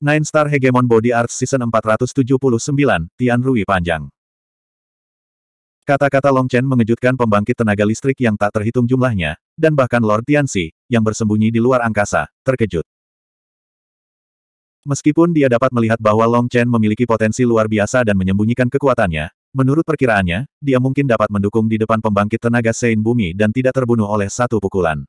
Nine Star Hegemon Body Arts Season 479, Tian Rui Panjang. Kata-kata Long Chen mengejutkan pembangkit tenaga listrik yang tak terhitung jumlahnya, dan bahkan Lord Tianxi, yang bersembunyi di luar angkasa, terkejut. Meskipun dia dapat melihat bahwa Long Chen memiliki potensi luar biasa dan menyembunyikan kekuatannya, menurut perkiraannya, dia mungkin dapat mendukung di depan pembangkit tenaga Sein Bumi dan tidak terbunuh oleh satu pukulan.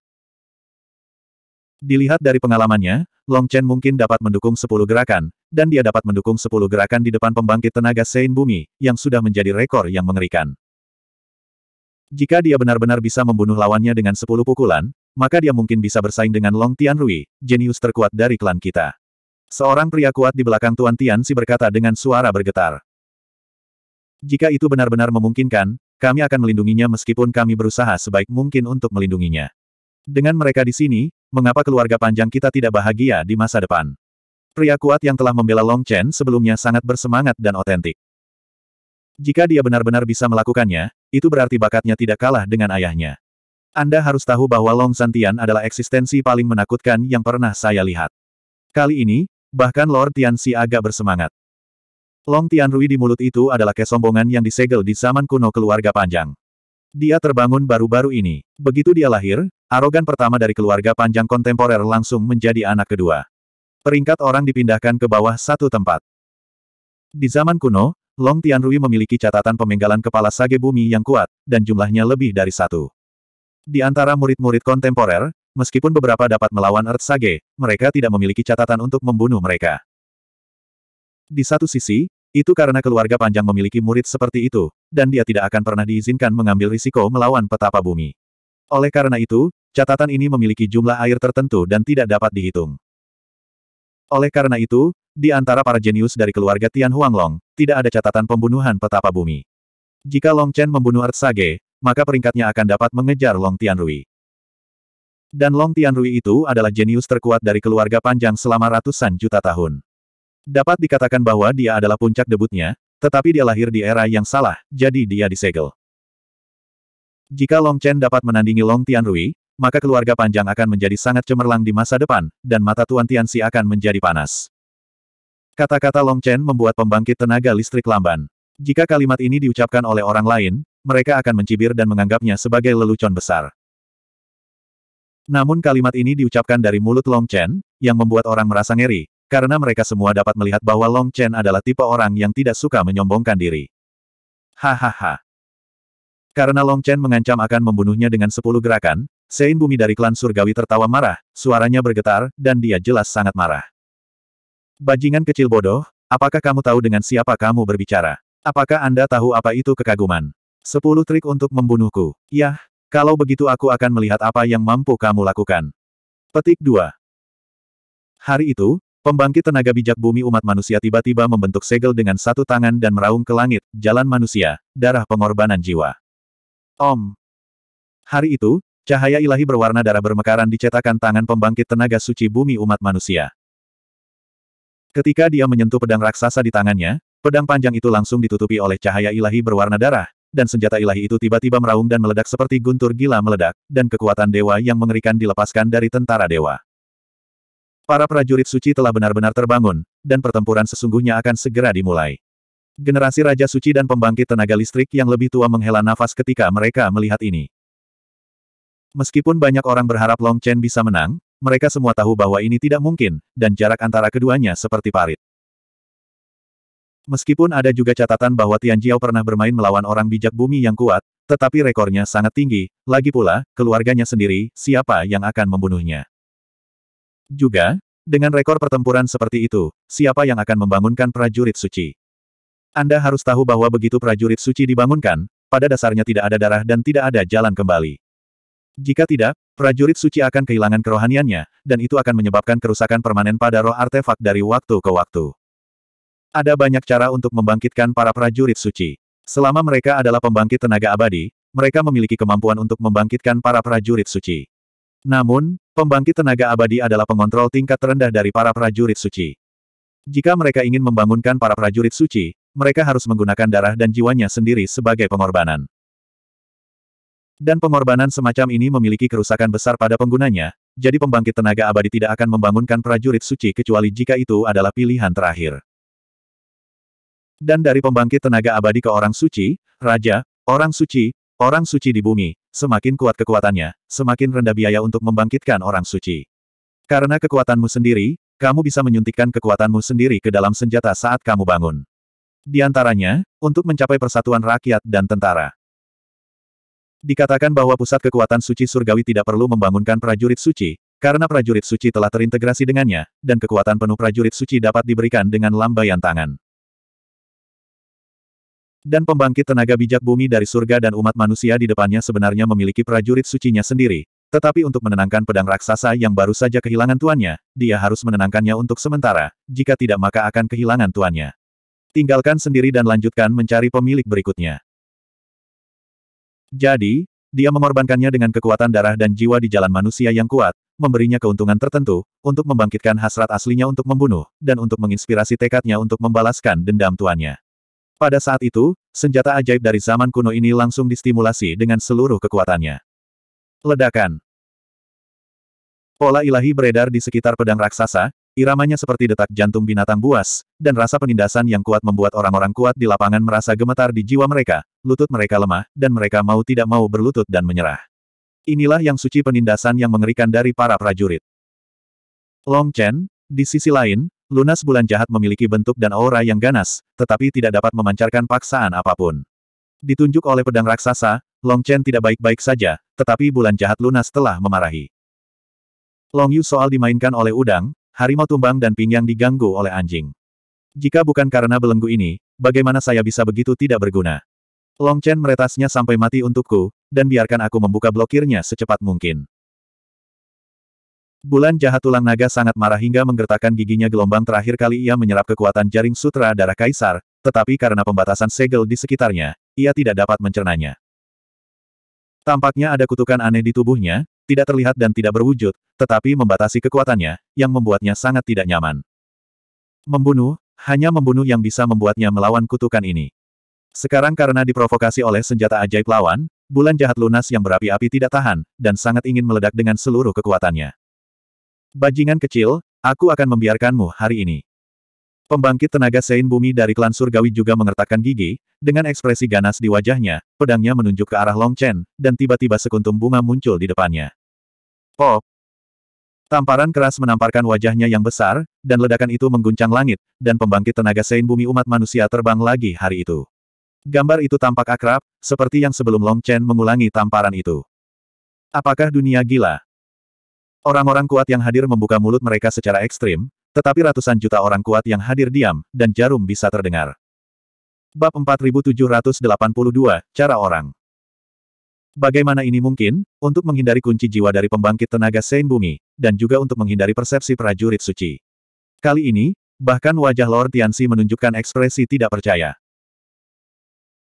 Dilihat dari pengalamannya, Long Chen mungkin dapat mendukung 10 gerakan, dan dia dapat mendukung 10 gerakan di depan pembangkit tenaga Sein Bumi, yang sudah menjadi rekor yang mengerikan. Jika dia benar-benar bisa membunuh lawannya dengan 10 pukulan, maka dia mungkin bisa bersaing dengan Long Tianrui, jenius terkuat dari klan kita. Seorang pria kuat di belakang Tuan Tian si berkata dengan suara bergetar. Jika itu benar-benar memungkinkan, kami akan melindunginya meskipun kami berusaha sebaik mungkin untuk melindunginya. Dengan mereka di sini, mengapa keluarga panjang kita tidak bahagia di masa depan? Pria kuat yang telah membela Long Chen sebelumnya sangat bersemangat dan otentik. Jika dia benar-benar bisa melakukannya, itu berarti bakatnya tidak kalah dengan ayahnya. Anda harus tahu bahwa Long Santian adalah eksistensi paling menakutkan yang pernah saya lihat. Kali ini, bahkan Lord Tian Tianxi agak bersemangat. Long Tian Rui di mulut itu adalah kesombongan yang disegel di zaman kuno keluarga panjang. Dia terbangun baru-baru ini. Begitu dia lahir, Arogan pertama dari keluarga panjang kontemporer langsung menjadi anak kedua. Peringkat orang dipindahkan ke bawah satu tempat. Di zaman kuno, Long Tianrui memiliki catatan pemenggalan kepala sage bumi yang kuat, dan jumlahnya lebih dari satu. Di antara murid-murid kontemporer, meskipun beberapa dapat melawan Earth Sage, mereka tidak memiliki catatan untuk membunuh mereka. Di satu sisi, itu karena keluarga panjang memiliki murid seperti itu, dan dia tidak akan pernah diizinkan mengambil risiko melawan petapa bumi. Oleh karena itu, Catatan ini memiliki jumlah air tertentu dan tidak dapat dihitung. Oleh karena itu, di antara para jenius dari keluarga Tian Huanglong, tidak ada catatan pembunuhan petapa bumi. Jika Long Chen membunuh Art Sage, maka peringkatnya akan dapat mengejar Long Tianrui. Dan Long Tianrui itu adalah jenius terkuat dari keluarga panjang selama ratusan juta tahun. Dapat dikatakan bahwa dia adalah puncak debutnya, tetapi dia lahir di era yang salah, jadi dia disegel. Jika Long Chen dapat menandingi Long Tianrui, maka keluarga panjang akan menjadi sangat cemerlang di masa depan, dan mata Tuan Tianxi akan menjadi panas. Kata-kata Long Chen membuat pembangkit tenaga listrik lamban. Jika kalimat ini diucapkan oleh orang lain, mereka akan mencibir dan menganggapnya sebagai lelucon besar. Namun kalimat ini diucapkan dari mulut Long Chen, yang membuat orang merasa ngeri, karena mereka semua dapat melihat bahwa Long Chen adalah tipe orang yang tidak suka menyombongkan diri. Hahaha. Karena Long Chen mengancam akan membunuhnya dengan sepuluh gerakan, Sein Bumi dari klan surgawi tertawa marah, suaranya bergetar, dan dia jelas sangat marah. Bajingan kecil bodoh, apakah kamu tahu dengan siapa kamu berbicara? Apakah Anda tahu apa itu kekaguman? Sepuluh trik untuk membunuhku. Yah, kalau begitu aku akan melihat apa yang mampu kamu lakukan. Petik 2. Hari itu, Pembangkit tenaga bijak bumi umat manusia tiba-tiba membentuk segel dengan satu tangan dan meraung ke langit, jalan manusia, darah pengorbanan jiwa. Om. Hari itu, Cahaya ilahi berwarna darah bermekaran di cetakan tangan pembangkit tenaga suci bumi umat manusia. Ketika dia menyentuh pedang raksasa di tangannya, pedang panjang itu langsung ditutupi oleh cahaya ilahi berwarna darah, dan senjata ilahi itu tiba-tiba meraung dan meledak seperti guntur gila meledak, dan kekuatan dewa yang mengerikan dilepaskan dari tentara dewa. Para prajurit suci telah benar-benar terbangun, dan pertempuran sesungguhnya akan segera dimulai. Generasi Raja Suci dan pembangkit tenaga listrik yang lebih tua menghela nafas ketika mereka melihat ini. Meskipun banyak orang berharap Long Chen bisa menang, mereka semua tahu bahwa ini tidak mungkin, dan jarak antara keduanya seperti parit. Meskipun ada juga catatan bahwa Tian Jiao pernah bermain melawan orang bijak bumi yang kuat, tetapi rekornya sangat tinggi, lagi pula, keluarganya sendiri, siapa yang akan membunuhnya. Juga, dengan rekor pertempuran seperti itu, siapa yang akan membangunkan prajurit suci? Anda harus tahu bahwa begitu prajurit suci dibangunkan, pada dasarnya tidak ada darah dan tidak ada jalan kembali. Jika tidak, prajurit suci akan kehilangan kerohaniannya, dan itu akan menyebabkan kerusakan permanen pada roh artefak dari waktu ke waktu. Ada banyak cara untuk membangkitkan para prajurit suci. Selama mereka adalah pembangkit tenaga abadi, mereka memiliki kemampuan untuk membangkitkan para prajurit suci. Namun, pembangkit tenaga abadi adalah pengontrol tingkat terendah dari para prajurit suci. Jika mereka ingin membangunkan para prajurit suci, mereka harus menggunakan darah dan jiwanya sendiri sebagai pengorbanan. Dan pengorbanan semacam ini memiliki kerusakan besar pada penggunanya, jadi pembangkit tenaga abadi tidak akan membangunkan prajurit suci kecuali jika itu adalah pilihan terakhir. Dan dari pembangkit tenaga abadi ke orang suci, raja, orang suci, orang suci di bumi, semakin kuat kekuatannya, semakin rendah biaya untuk membangkitkan orang suci. Karena kekuatanmu sendiri, kamu bisa menyuntikkan kekuatanmu sendiri ke dalam senjata saat kamu bangun. Di antaranya, untuk mencapai persatuan rakyat dan tentara. Dikatakan bahwa pusat kekuatan suci surgawi tidak perlu membangunkan prajurit suci, karena prajurit suci telah terintegrasi dengannya, dan kekuatan penuh prajurit suci dapat diberikan dengan lambaian tangan. Dan pembangkit tenaga bijak bumi dari surga dan umat manusia di depannya sebenarnya memiliki prajurit sucinya sendiri, tetapi untuk menenangkan pedang raksasa yang baru saja kehilangan tuannya, dia harus menenangkannya untuk sementara, jika tidak maka akan kehilangan tuannya. Tinggalkan sendiri dan lanjutkan mencari pemilik berikutnya. Jadi, dia mengorbankannya dengan kekuatan darah dan jiwa di jalan manusia yang kuat, memberinya keuntungan tertentu, untuk membangkitkan hasrat aslinya untuk membunuh, dan untuk menginspirasi tekadnya untuk membalaskan dendam tuannya. Pada saat itu, senjata ajaib dari zaman kuno ini langsung distimulasi dengan seluruh kekuatannya. Ledakan Pola ilahi beredar di sekitar pedang raksasa, Iramanya seperti detak jantung binatang buas, dan rasa penindasan yang kuat membuat orang-orang kuat di lapangan merasa gemetar di jiwa mereka, lutut mereka lemah, dan mereka mau tidak mau berlutut dan menyerah. Inilah yang suci penindasan yang mengerikan dari para prajurit. Long Chen, di sisi lain, lunas bulan jahat memiliki bentuk dan aura yang ganas, tetapi tidak dapat memancarkan paksaan apapun. Ditunjuk oleh pedang raksasa, Long Chen tidak baik-baik saja, tetapi bulan jahat lunas telah memarahi. Long Yu soal dimainkan oleh udang, harimau tumbang dan pinggang diganggu oleh anjing. Jika bukan karena belenggu ini, bagaimana saya bisa begitu tidak berguna? Long Chen meretasnya sampai mati untukku, dan biarkan aku membuka blokirnya secepat mungkin. Bulan jahat tulang naga sangat marah hingga menggertakkan giginya gelombang terakhir kali ia menyerap kekuatan jaring sutra darah kaisar, tetapi karena pembatasan segel di sekitarnya, ia tidak dapat mencernanya. Tampaknya ada kutukan aneh di tubuhnya, tidak terlihat dan tidak berwujud, tetapi membatasi kekuatannya, yang membuatnya sangat tidak nyaman. Membunuh, hanya membunuh yang bisa membuatnya melawan kutukan ini. Sekarang karena diprovokasi oleh senjata ajaib lawan, bulan jahat lunas yang berapi-api tidak tahan, dan sangat ingin meledak dengan seluruh kekuatannya. Bajingan kecil, aku akan membiarkanmu hari ini. Pembangkit tenaga Sein Bumi dari klan Surgawi juga mengertakkan gigi, dengan ekspresi ganas di wajahnya, pedangnya menunjuk ke arah Long Chen, dan tiba-tiba sekuntum bunga muncul di depannya. Pop! Tamparan keras menamparkan wajahnya yang besar, dan ledakan itu mengguncang langit, dan pembangkit tenaga sein bumi umat manusia terbang lagi hari itu. Gambar itu tampak akrab, seperti yang sebelum Long Chen mengulangi tamparan itu. Apakah dunia gila? Orang-orang kuat yang hadir membuka mulut mereka secara ekstrim, tetapi ratusan juta orang kuat yang hadir diam, dan jarum bisa terdengar. Bab 4782, Cara Orang Bagaimana ini mungkin, untuk menghindari kunci jiwa dari pembangkit tenaga Sein Bumi, dan juga untuk menghindari persepsi prajurit suci. Kali ini, bahkan wajah Lord Tianxi menunjukkan ekspresi tidak percaya.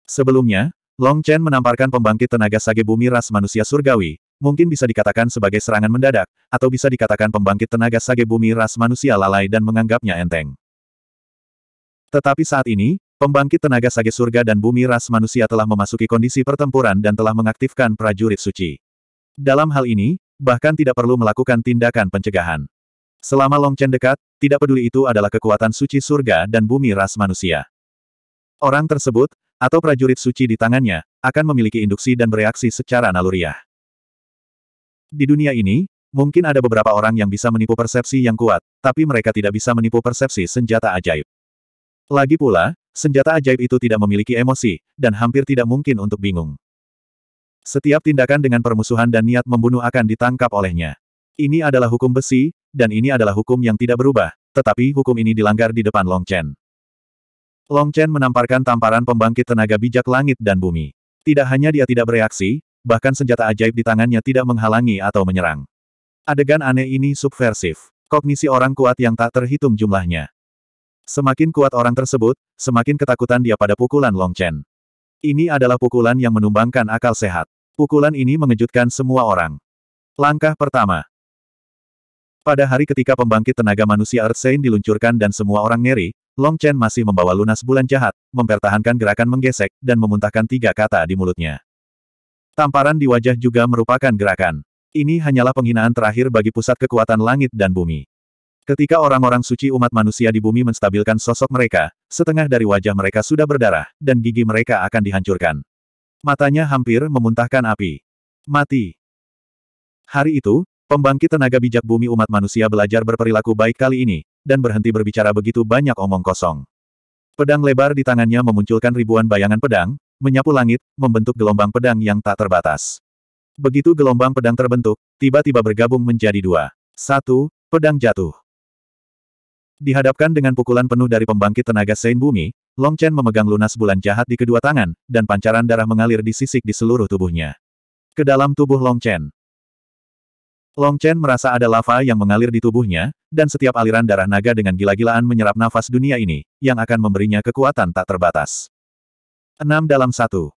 Sebelumnya, Long Chen menamparkan pembangkit tenaga sage bumi ras manusia surgawi, mungkin bisa dikatakan sebagai serangan mendadak, atau bisa dikatakan pembangkit tenaga sage bumi ras manusia lalai dan menganggapnya enteng. Tetapi saat ini, Pembangkit tenaga sage surga dan bumi ras manusia telah memasuki kondisi pertempuran dan telah mengaktifkan prajurit suci. Dalam hal ini, bahkan tidak perlu melakukan tindakan pencegahan. Selama Longchen dekat, tidak peduli itu adalah kekuatan suci surga dan bumi ras manusia. Orang tersebut, atau prajurit suci di tangannya, akan memiliki induksi dan bereaksi secara naluriah. Di dunia ini, mungkin ada beberapa orang yang bisa menipu persepsi yang kuat, tapi mereka tidak bisa menipu persepsi senjata ajaib. Lagi pula, Senjata ajaib itu tidak memiliki emosi, dan hampir tidak mungkin untuk bingung. Setiap tindakan dengan permusuhan dan niat membunuh akan ditangkap olehnya. Ini adalah hukum besi, dan ini adalah hukum yang tidak berubah, tetapi hukum ini dilanggar di depan Long Chen. Long Chen menamparkan tamparan pembangkit tenaga bijak langit dan bumi. Tidak hanya dia tidak bereaksi, bahkan senjata ajaib di tangannya tidak menghalangi atau menyerang. Adegan aneh ini subversif. Kognisi orang kuat yang tak terhitung jumlahnya. Semakin kuat orang tersebut, semakin ketakutan dia pada pukulan Long Chen. Ini adalah pukulan yang menumbangkan akal sehat. Pukulan ini mengejutkan semua orang. Langkah pertama. Pada hari ketika pembangkit tenaga manusia Earth Saint diluncurkan dan semua orang ngeri, Long Chen masih membawa lunas bulan jahat, mempertahankan gerakan menggesek, dan memuntahkan tiga kata di mulutnya. Tamparan di wajah juga merupakan gerakan. Ini hanyalah penghinaan terakhir bagi pusat kekuatan langit dan bumi. Ketika orang-orang suci umat manusia di bumi menstabilkan sosok mereka, setengah dari wajah mereka sudah berdarah, dan gigi mereka akan dihancurkan. Matanya hampir memuntahkan api. Mati. Hari itu, pembangkit tenaga bijak bumi umat manusia belajar berperilaku baik kali ini, dan berhenti berbicara begitu banyak omong kosong. Pedang lebar di tangannya memunculkan ribuan bayangan pedang, menyapu langit, membentuk gelombang pedang yang tak terbatas. Begitu gelombang pedang terbentuk, tiba-tiba bergabung menjadi dua. Satu, pedang jatuh. Dihadapkan dengan pukulan penuh dari pembangkit tenaga Sein Bumi, Long Chen memegang lunas bulan jahat di kedua tangan, dan pancaran darah mengalir di sisik di seluruh tubuhnya. Ke dalam tubuh Long Chen. Long Chen merasa ada lava yang mengalir di tubuhnya, dan setiap aliran darah naga dengan gila-gilaan menyerap nafas dunia ini, yang akan memberinya kekuatan tak terbatas. 6 dalam satu,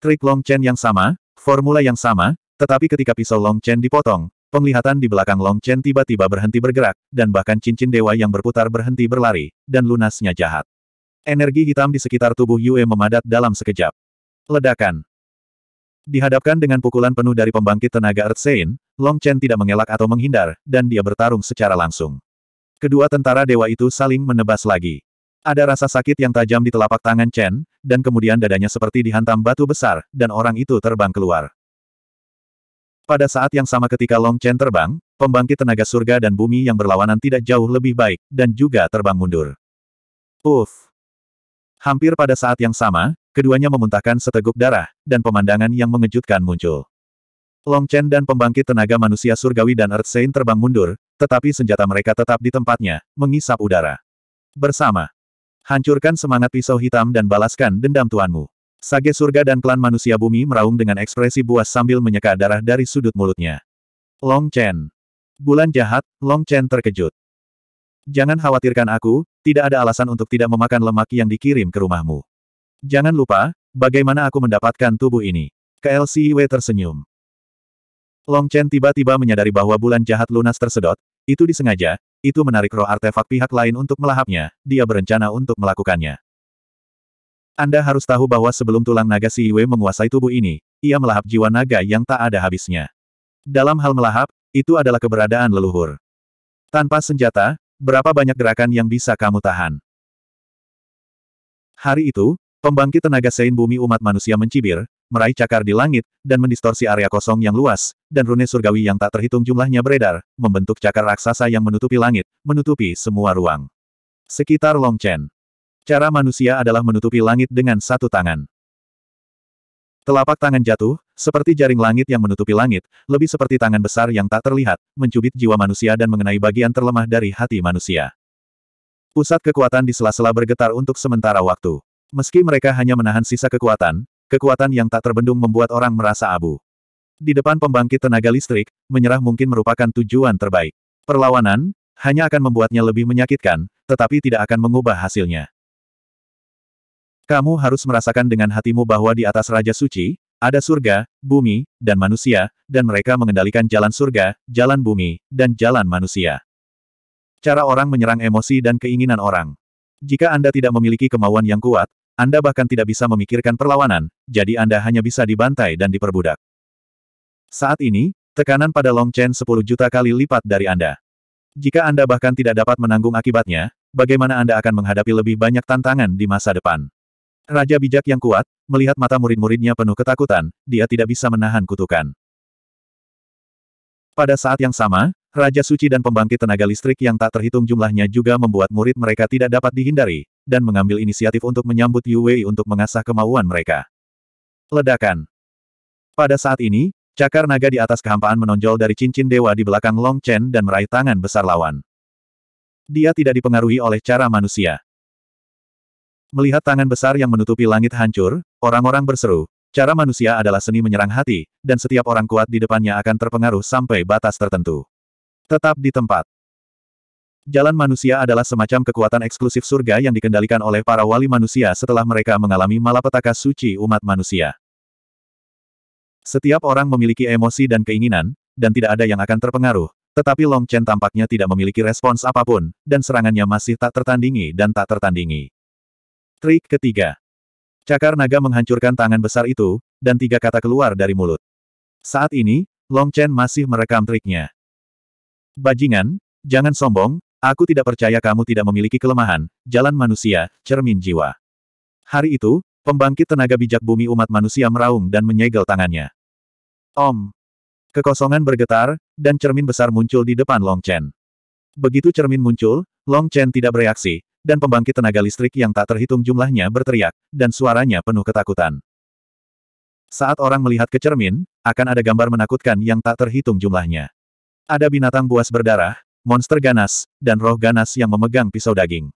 Trik Long Chen yang sama, formula yang sama, tetapi ketika pisau Long Chen dipotong, Penglihatan di belakang Long Chen tiba-tiba berhenti bergerak, dan bahkan cincin dewa yang berputar berhenti berlari, dan lunasnya jahat. Energi hitam di sekitar tubuh Yue memadat dalam sekejap. Ledakan. Dihadapkan dengan pukulan penuh dari pembangkit tenaga Earth Sein, Long Chen tidak mengelak atau menghindar, dan dia bertarung secara langsung. Kedua tentara dewa itu saling menebas lagi. Ada rasa sakit yang tajam di telapak tangan Chen, dan kemudian dadanya seperti dihantam batu besar, dan orang itu terbang keluar. Pada saat yang sama ketika Long Chen terbang, pembangkit tenaga surga dan bumi yang berlawanan tidak jauh lebih baik, dan juga terbang mundur. Uff! Hampir pada saat yang sama, keduanya memuntahkan seteguk darah, dan pemandangan yang mengejutkan muncul. Long Chen dan pembangkit tenaga manusia surgawi dan Earth Saint terbang mundur, tetapi senjata mereka tetap di tempatnya, mengisap udara. Bersama. Hancurkan semangat pisau hitam dan balaskan dendam tuanmu. Sage surga dan klan manusia bumi meraung dengan ekspresi buas sambil menyeka darah dari sudut mulutnya. Long Chen. Bulan jahat, Long Chen terkejut. Jangan khawatirkan aku, tidak ada alasan untuk tidak memakan lemak yang dikirim ke rumahmu. Jangan lupa, bagaimana aku mendapatkan tubuh ini. KLCIW tersenyum. Long Chen tiba-tiba menyadari bahwa bulan jahat lunas tersedot, itu disengaja, itu menarik roh artefak pihak lain untuk melahapnya, dia berencana untuk melakukannya. Anda harus tahu bahwa sebelum tulang naga Si Yue menguasai tubuh ini, ia melahap jiwa naga yang tak ada habisnya. Dalam hal melahap, itu adalah keberadaan leluhur. Tanpa senjata, berapa banyak gerakan yang bisa kamu tahan? Hari itu, pembangkit tenaga Sein bumi umat manusia mencibir, meraih cakar di langit, dan mendistorsi area kosong yang luas, dan rune surgawi yang tak terhitung jumlahnya beredar, membentuk cakar raksasa yang menutupi langit, menutupi semua ruang. Sekitar Longchen. Cara manusia adalah menutupi langit dengan satu tangan. Telapak tangan jatuh, seperti jaring langit yang menutupi langit, lebih seperti tangan besar yang tak terlihat, mencubit jiwa manusia dan mengenai bagian terlemah dari hati manusia. Pusat kekuatan di sela-sela bergetar untuk sementara waktu. Meski mereka hanya menahan sisa kekuatan, kekuatan yang tak terbendung membuat orang merasa abu. Di depan pembangkit tenaga listrik, menyerah mungkin merupakan tujuan terbaik. Perlawanan, hanya akan membuatnya lebih menyakitkan, tetapi tidak akan mengubah hasilnya. Kamu harus merasakan dengan hatimu bahwa di atas Raja Suci, ada surga, bumi, dan manusia, dan mereka mengendalikan jalan surga, jalan bumi, dan jalan manusia. Cara orang menyerang emosi dan keinginan orang. Jika Anda tidak memiliki kemauan yang kuat, Anda bahkan tidak bisa memikirkan perlawanan, jadi Anda hanya bisa dibantai dan diperbudak. Saat ini, tekanan pada Long Chen 10 juta kali lipat dari Anda. Jika Anda bahkan tidak dapat menanggung akibatnya, bagaimana Anda akan menghadapi lebih banyak tantangan di masa depan? Raja bijak yang kuat, melihat mata murid-muridnya penuh ketakutan, dia tidak bisa menahan kutukan. Pada saat yang sama, Raja Suci dan pembangkit tenaga listrik yang tak terhitung jumlahnya juga membuat murid mereka tidak dapat dihindari, dan mengambil inisiatif untuk menyambut Yu Wei untuk mengasah kemauan mereka. Ledakan Pada saat ini, cakar naga di atas kehampaan menonjol dari cincin dewa di belakang Long Chen dan meraih tangan besar lawan. Dia tidak dipengaruhi oleh cara manusia. Melihat tangan besar yang menutupi langit hancur, orang-orang berseru, cara manusia adalah seni menyerang hati, dan setiap orang kuat di depannya akan terpengaruh sampai batas tertentu. Tetap di tempat. Jalan manusia adalah semacam kekuatan eksklusif surga yang dikendalikan oleh para wali manusia setelah mereka mengalami malapetaka suci umat manusia. Setiap orang memiliki emosi dan keinginan, dan tidak ada yang akan terpengaruh, tetapi Long Chen tampaknya tidak memiliki respons apapun, dan serangannya masih tak tertandingi dan tak tertandingi. Trik ketiga. Cakar naga menghancurkan tangan besar itu, dan tiga kata keluar dari mulut. Saat ini, Long Chen masih merekam triknya. Bajingan, jangan sombong, aku tidak percaya kamu tidak memiliki kelemahan, jalan manusia, cermin jiwa. Hari itu, pembangkit tenaga bijak bumi umat manusia meraung dan menyegel tangannya. Om. Kekosongan bergetar, dan cermin besar muncul di depan Long Chen. Begitu cermin muncul, Long Chen tidak bereaksi, dan pembangkit tenaga listrik yang tak terhitung jumlahnya berteriak, dan suaranya penuh ketakutan. Saat orang melihat ke cermin, akan ada gambar menakutkan yang tak terhitung jumlahnya. Ada binatang buas berdarah, monster ganas, dan roh ganas yang memegang pisau daging.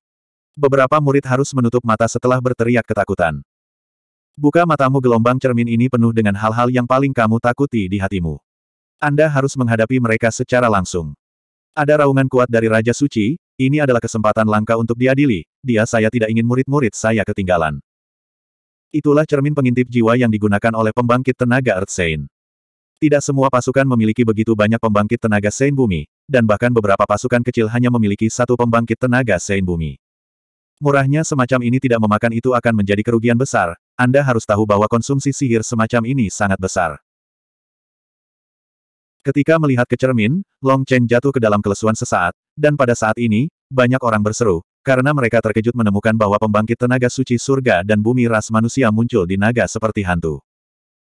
Beberapa murid harus menutup mata setelah berteriak ketakutan. Buka matamu gelombang cermin ini penuh dengan hal-hal yang paling kamu takuti di hatimu. Anda harus menghadapi mereka secara langsung. Ada raungan kuat dari Raja Suci, ini adalah kesempatan langka untuk diadili, dia saya tidak ingin murid-murid saya ketinggalan. Itulah cermin pengintip jiwa yang digunakan oleh pembangkit tenaga Earth Saint. Tidak semua pasukan memiliki begitu banyak pembangkit tenaga Saint Bumi, dan bahkan beberapa pasukan kecil hanya memiliki satu pembangkit tenaga Saint Bumi. Murahnya semacam ini tidak memakan itu akan menjadi kerugian besar, Anda harus tahu bahwa konsumsi sihir semacam ini sangat besar. Ketika melihat ke cermin, Long Chen jatuh ke dalam kelesuan sesaat, dan pada saat ini, banyak orang berseru, karena mereka terkejut menemukan bahwa pembangkit tenaga suci surga dan bumi ras manusia muncul di naga seperti hantu.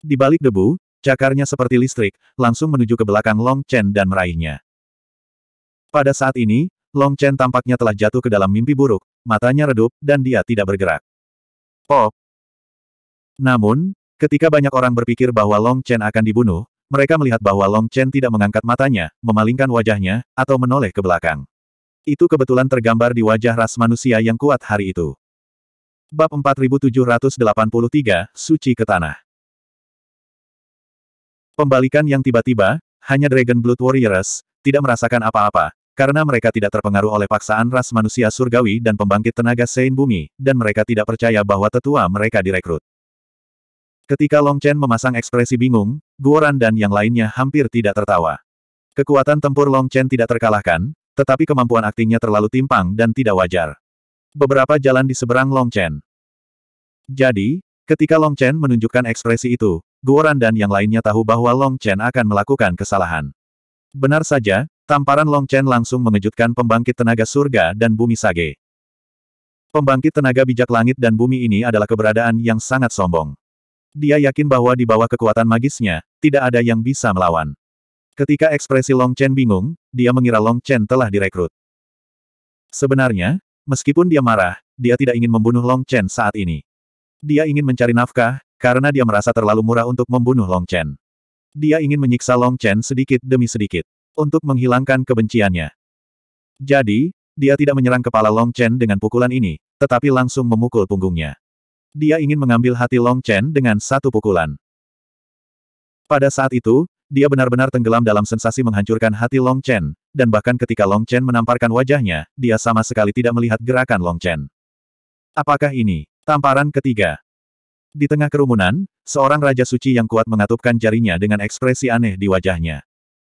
Di balik debu, cakarnya seperti listrik, langsung menuju ke belakang Long Chen dan meraihnya. Pada saat ini, Long Chen tampaknya telah jatuh ke dalam mimpi buruk, matanya redup, dan dia tidak bergerak. Pop! Namun, ketika banyak orang berpikir bahwa Long Chen akan dibunuh, mereka melihat bahwa Long Chen tidak mengangkat matanya, memalingkan wajahnya, atau menoleh ke belakang. Itu kebetulan tergambar di wajah ras manusia yang kuat hari itu. Bab 4783, Suci ke Tanah Pembalikan yang tiba-tiba, hanya Dragon Blood Warriors, tidak merasakan apa-apa, karena mereka tidak terpengaruh oleh paksaan ras manusia surgawi dan pembangkit tenaga Sein Bumi, dan mereka tidak percaya bahwa tetua mereka direkrut. Ketika Long Chen memasang ekspresi bingung, Guoran dan yang lainnya hampir tidak tertawa. Kekuatan tempur Long Chen tidak terkalahkan, tetapi kemampuan aktingnya terlalu timpang dan tidak wajar. Beberapa jalan di seberang Long Chen. Jadi, ketika Long Chen menunjukkan ekspresi itu, Guoran dan yang lainnya tahu bahwa Long Chen akan melakukan kesalahan. Benar saja, tamparan Long Chen langsung mengejutkan pembangkit tenaga surga dan bumi sage. Pembangkit tenaga bijak langit dan bumi ini adalah keberadaan yang sangat sombong. Dia yakin bahwa di bawah kekuatan magisnya, tidak ada yang bisa melawan. Ketika ekspresi Long Chen bingung, dia mengira Long Chen telah direkrut. Sebenarnya, meskipun dia marah, dia tidak ingin membunuh Long Chen saat ini. Dia ingin mencari nafkah, karena dia merasa terlalu murah untuk membunuh Long Chen. Dia ingin menyiksa Long Chen sedikit demi sedikit, untuk menghilangkan kebenciannya. Jadi, dia tidak menyerang kepala Long Chen dengan pukulan ini, tetapi langsung memukul punggungnya dia ingin mengambil hati Long Chen dengan satu pukulan. Pada saat itu, dia benar-benar tenggelam dalam sensasi menghancurkan hati Long Chen, dan bahkan ketika Long Chen menamparkan wajahnya, dia sama sekali tidak melihat gerakan Long Chen. Apakah ini tamparan ketiga? Di tengah kerumunan, seorang raja suci yang kuat mengatupkan jarinya dengan ekspresi aneh di wajahnya.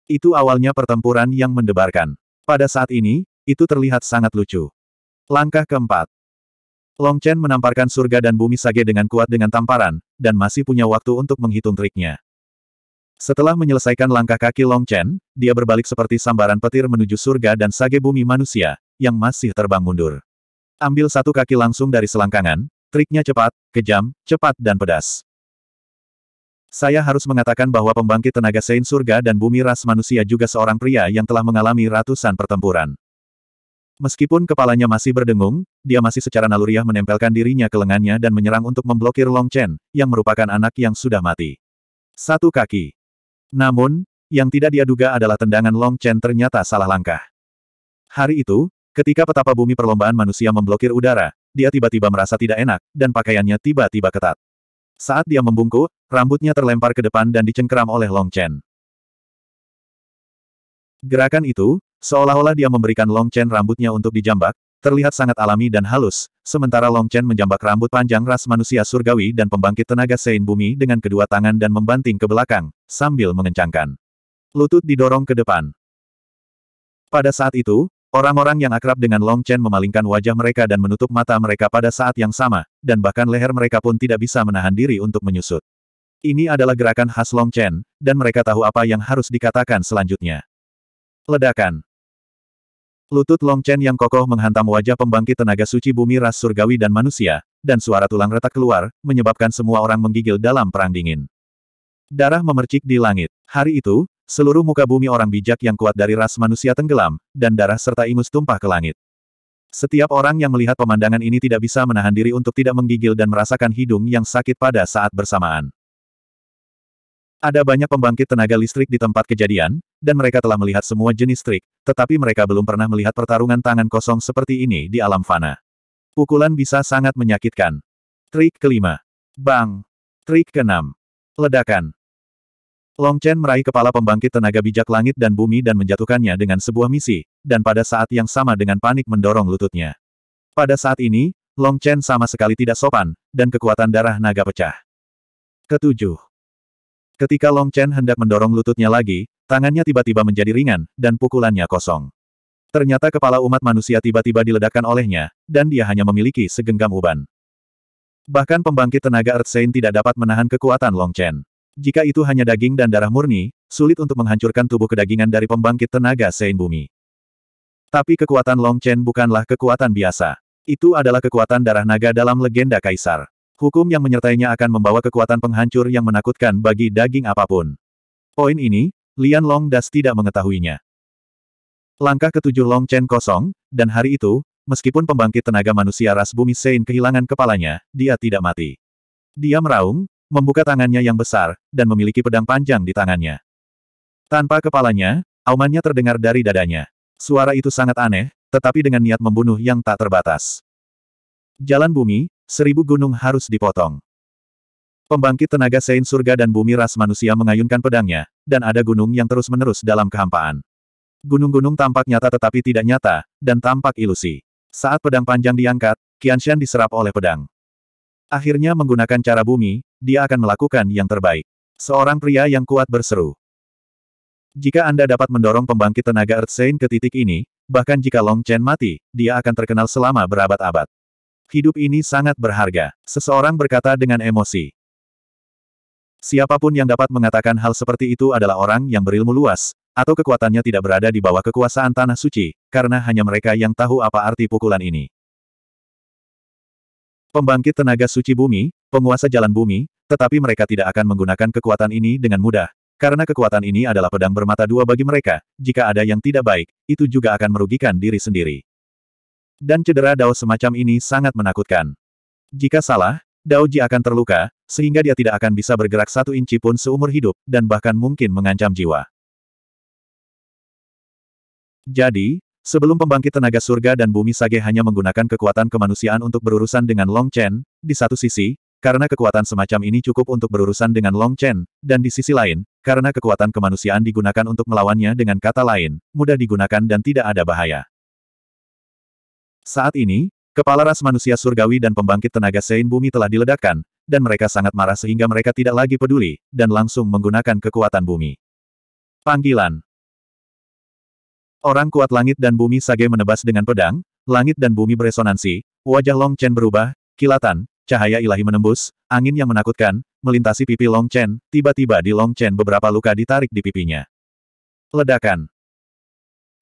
Itu awalnya pertempuran yang mendebarkan. Pada saat ini, itu terlihat sangat lucu. Langkah keempat, Long Chen menamparkan surga dan bumi sage dengan kuat dengan tamparan, dan masih punya waktu untuk menghitung triknya. Setelah menyelesaikan langkah kaki Long Chen, dia berbalik seperti sambaran petir menuju surga dan sage bumi manusia, yang masih terbang mundur. Ambil satu kaki langsung dari selangkangan, triknya cepat, kejam, cepat dan pedas. Saya harus mengatakan bahwa pembangkit tenaga Sein surga dan bumi ras manusia juga seorang pria yang telah mengalami ratusan pertempuran. Meskipun kepalanya masih berdengung, dia masih secara naluriah menempelkan dirinya ke lengannya dan menyerang untuk memblokir Long Chen, yang merupakan anak yang sudah mati. Satu kaki. Namun, yang tidak dia duga adalah tendangan Long Chen ternyata salah langkah. Hari itu, ketika petapa bumi perlombaan manusia memblokir udara, dia tiba-tiba merasa tidak enak, dan pakaiannya tiba-tiba ketat. Saat dia membungkuk, rambutnya terlempar ke depan dan dicengkeram oleh Long Chen. Gerakan itu, Seolah-olah dia memberikan Long Chen rambutnya untuk dijambak, terlihat sangat alami dan halus, sementara Long Chen menjambak rambut panjang ras manusia surgawi dan pembangkit tenaga Sein Bumi dengan kedua tangan dan membanting ke belakang, sambil mengencangkan. Lutut didorong ke depan. Pada saat itu, orang-orang yang akrab dengan Long Chen memalingkan wajah mereka dan menutup mata mereka pada saat yang sama, dan bahkan leher mereka pun tidak bisa menahan diri untuk menyusut. Ini adalah gerakan khas Long Chen, dan mereka tahu apa yang harus dikatakan selanjutnya. Ledakan. Lutut Long Chen yang kokoh menghantam wajah pembangkit tenaga suci bumi ras surgawi dan manusia, dan suara tulang retak keluar, menyebabkan semua orang menggigil dalam perang dingin. Darah memercik di langit. Hari itu, seluruh muka bumi orang bijak yang kuat dari ras manusia tenggelam, dan darah serta ingus tumpah ke langit. Setiap orang yang melihat pemandangan ini tidak bisa menahan diri untuk tidak menggigil dan merasakan hidung yang sakit pada saat bersamaan. Ada banyak pembangkit tenaga listrik di tempat kejadian, dan mereka telah melihat semua jenis trik, tetapi mereka belum pernah melihat pertarungan tangan kosong seperti ini di alam fana. Pukulan bisa sangat menyakitkan. Trik kelima. Bang. Trik keenam. Ledakan. Long Chen meraih kepala pembangkit tenaga bijak langit dan bumi dan menjatuhkannya dengan sebuah misi, dan pada saat yang sama dengan panik mendorong lututnya. Pada saat ini, Long Chen sama sekali tidak sopan, dan kekuatan darah naga pecah. Ketujuh. Ketika Long Chen hendak mendorong lututnya lagi, tangannya tiba-tiba menjadi ringan, dan pukulannya kosong. Ternyata kepala umat manusia tiba-tiba diledakkan olehnya, dan dia hanya memiliki segenggam uban. Bahkan pembangkit tenaga Earth Saint tidak dapat menahan kekuatan Long Chen. Jika itu hanya daging dan darah murni, sulit untuk menghancurkan tubuh kedagingan dari pembangkit tenaga Saint Bumi. Tapi kekuatan Long Chen bukanlah kekuatan biasa. Itu adalah kekuatan darah naga dalam legenda kaisar. Hukum yang menyertainya akan membawa kekuatan penghancur yang menakutkan bagi daging apapun. Poin ini, Lian Long Das tidak mengetahuinya. Langkah ketujuh Long Chen kosong, dan hari itu, meskipun pembangkit tenaga manusia ras bumi Sein kehilangan kepalanya, dia tidak mati. Dia meraung, membuka tangannya yang besar, dan memiliki pedang panjang di tangannya. Tanpa kepalanya, aumannya terdengar dari dadanya. Suara itu sangat aneh, tetapi dengan niat membunuh yang tak terbatas. Jalan bumi, seribu gunung harus dipotong. Pembangkit tenaga Sein surga dan bumi ras manusia mengayunkan pedangnya, dan ada gunung yang terus-menerus dalam kehampaan. Gunung-gunung tampak nyata tetapi tidak nyata, dan tampak ilusi. Saat pedang panjang diangkat, Qianshan diserap oleh pedang. Akhirnya menggunakan cara bumi, dia akan melakukan yang terbaik. Seorang pria yang kuat berseru. Jika Anda dapat mendorong pembangkit tenaga Earth Sein ke titik ini, bahkan jika Long Chen mati, dia akan terkenal selama berabad-abad. Hidup ini sangat berharga. Seseorang berkata dengan emosi. Siapapun yang dapat mengatakan hal seperti itu adalah orang yang berilmu luas, atau kekuatannya tidak berada di bawah kekuasaan Tanah Suci, karena hanya mereka yang tahu apa arti pukulan ini. Pembangkit tenaga suci bumi, penguasa jalan bumi, tetapi mereka tidak akan menggunakan kekuatan ini dengan mudah, karena kekuatan ini adalah pedang bermata dua bagi mereka, jika ada yang tidak baik, itu juga akan merugikan diri sendiri. Dan cedera Dao semacam ini sangat menakutkan. Jika salah, Dao Ji akan terluka, sehingga dia tidak akan bisa bergerak satu inci pun seumur hidup, dan bahkan mungkin mengancam jiwa. Jadi, sebelum pembangkit tenaga surga dan bumi Sage hanya menggunakan kekuatan kemanusiaan untuk berurusan dengan Long Chen, di satu sisi, karena kekuatan semacam ini cukup untuk berurusan dengan Long Chen, dan di sisi lain, karena kekuatan kemanusiaan digunakan untuk melawannya dengan kata lain, mudah digunakan dan tidak ada bahaya. Saat ini, kepala ras manusia surgawi dan pembangkit tenaga Sein bumi telah diledakkan, dan mereka sangat marah sehingga mereka tidak lagi peduli, dan langsung menggunakan kekuatan bumi. Panggilan Orang kuat langit dan bumi Sage menebas dengan pedang, langit dan bumi beresonansi, wajah Long Chen berubah, kilatan, cahaya ilahi menembus, angin yang menakutkan, melintasi pipi Long Chen, tiba-tiba di Long Chen beberapa luka ditarik di pipinya. Ledakan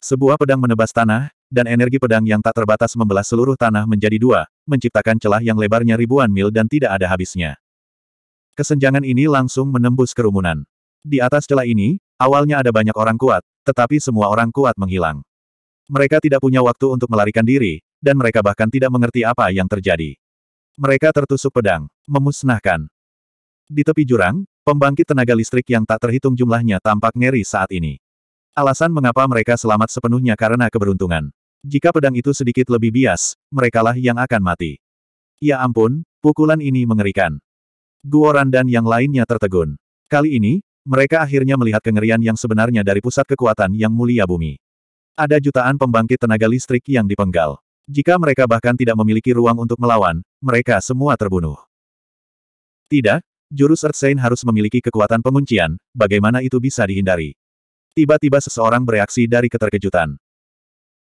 Sebuah pedang menebas tanah, dan energi pedang yang tak terbatas membelah seluruh tanah menjadi dua, menciptakan celah yang lebarnya ribuan mil dan tidak ada habisnya. Kesenjangan ini langsung menembus kerumunan. Di atas celah ini, awalnya ada banyak orang kuat, tetapi semua orang kuat menghilang. Mereka tidak punya waktu untuk melarikan diri, dan mereka bahkan tidak mengerti apa yang terjadi. Mereka tertusuk pedang, memusnahkan. Di tepi jurang, pembangkit tenaga listrik yang tak terhitung jumlahnya tampak ngeri saat ini. Alasan mengapa mereka selamat sepenuhnya karena keberuntungan. Jika pedang itu sedikit lebih bias, merekalah yang akan mati. Ya ampun, pukulan ini mengerikan. Guoran dan yang lainnya tertegun. Kali ini, mereka akhirnya melihat kengerian yang sebenarnya dari pusat kekuatan yang mulia bumi. Ada jutaan pembangkit tenaga listrik yang dipenggal. Jika mereka bahkan tidak memiliki ruang untuk melawan, mereka semua terbunuh. Tidak, jurus Earth harus memiliki kekuatan penguncian, bagaimana itu bisa dihindari? Tiba-tiba seseorang bereaksi dari keterkejutan.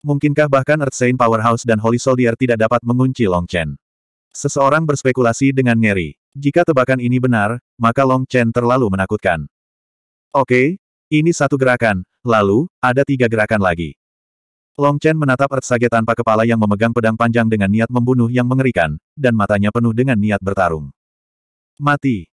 Mungkinkah bahkan Earth Saint Powerhouse dan Holy Soldier tidak dapat mengunci Long Chen? Seseorang berspekulasi dengan ngeri. Jika tebakan ini benar, maka Long Chen terlalu menakutkan. Oke, ini satu gerakan, lalu, ada tiga gerakan lagi. Long Chen menatap Earth Sage tanpa kepala yang memegang pedang panjang dengan niat membunuh yang mengerikan, dan matanya penuh dengan niat bertarung. Mati.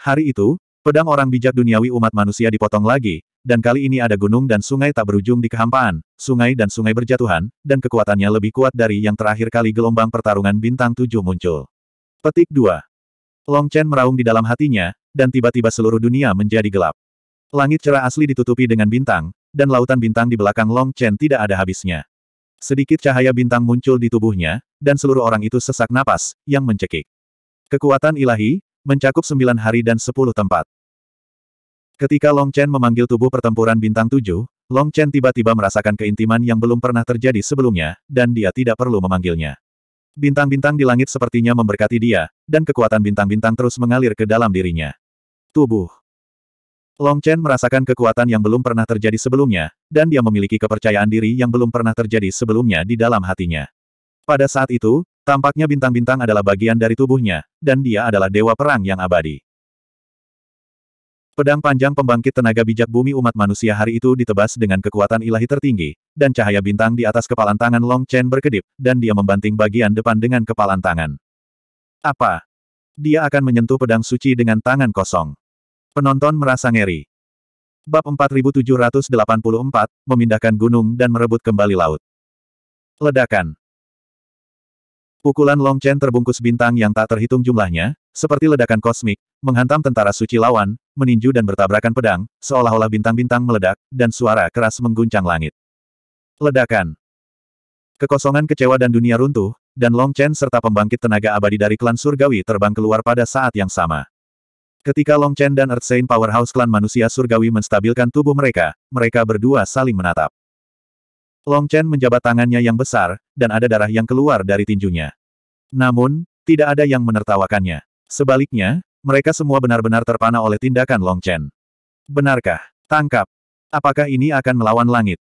Hari itu, Pedang orang bijak duniawi umat manusia dipotong lagi, dan kali ini ada gunung dan sungai tak berujung di kehampaan, sungai dan sungai berjatuhan, dan kekuatannya lebih kuat dari yang terakhir kali gelombang pertarungan bintang tujuh muncul. Petik 2. Long Chen meraung di dalam hatinya, dan tiba-tiba seluruh dunia menjadi gelap. Langit cerah asli ditutupi dengan bintang, dan lautan bintang di belakang Long Chen tidak ada habisnya. Sedikit cahaya bintang muncul di tubuhnya, dan seluruh orang itu sesak napas, yang mencekik. Kekuatan ilahi, mencakup sembilan hari dan sepuluh tempat. Ketika Long Chen memanggil tubuh pertempuran bintang tujuh, Long Chen tiba-tiba merasakan keintiman yang belum pernah terjadi sebelumnya, dan dia tidak perlu memanggilnya. Bintang-bintang di langit sepertinya memberkati dia, dan kekuatan bintang-bintang terus mengalir ke dalam dirinya. Tubuh Long Chen merasakan kekuatan yang belum pernah terjadi sebelumnya, dan dia memiliki kepercayaan diri yang belum pernah terjadi sebelumnya di dalam hatinya. Pada saat itu, tampaknya bintang-bintang adalah bagian dari tubuhnya, dan dia adalah dewa perang yang abadi. Pedang panjang pembangkit tenaga bijak bumi umat manusia hari itu ditebas dengan kekuatan ilahi tertinggi, dan cahaya bintang di atas kepalan tangan Long Chen berkedip, dan dia membanting bagian depan dengan kepalan tangan. Apa? Dia akan menyentuh pedang suci dengan tangan kosong. Penonton merasa ngeri. Bab 4784, memindahkan gunung dan merebut kembali laut. Ledakan. Pukulan Long Chen terbungkus bintang yang tak terhitung jumlahnya, seperti ledakan kosmik, menghantam tentara suci lawan, meninju dan bertabrakan pedang, seolah-olah bintang-bintang meledak, dan suara keras mengguncang langit. Ledakan. Kekosongan kecewa dan dunia runtuh, dan Long Chen serta pembangkit tenaga abadi dari klan surgawi terbang keluar pada saat yang sama. Ketika Long Chen dan Earth Saint Powerhouse klan manusia surgawi menstabilkan tubuh mereka, mereka berdua saling menatap. Long Chen menjabat tangannya yang besar, dan ada darah yang keluar dari tinjunya. Namun, tidak ada yang menertawakannya. Sebaliknya, mereka semua benar-benar terpana oleh tindakan Long Chen. Benarkah? Tangkap! Apakah ini akan melawan langit?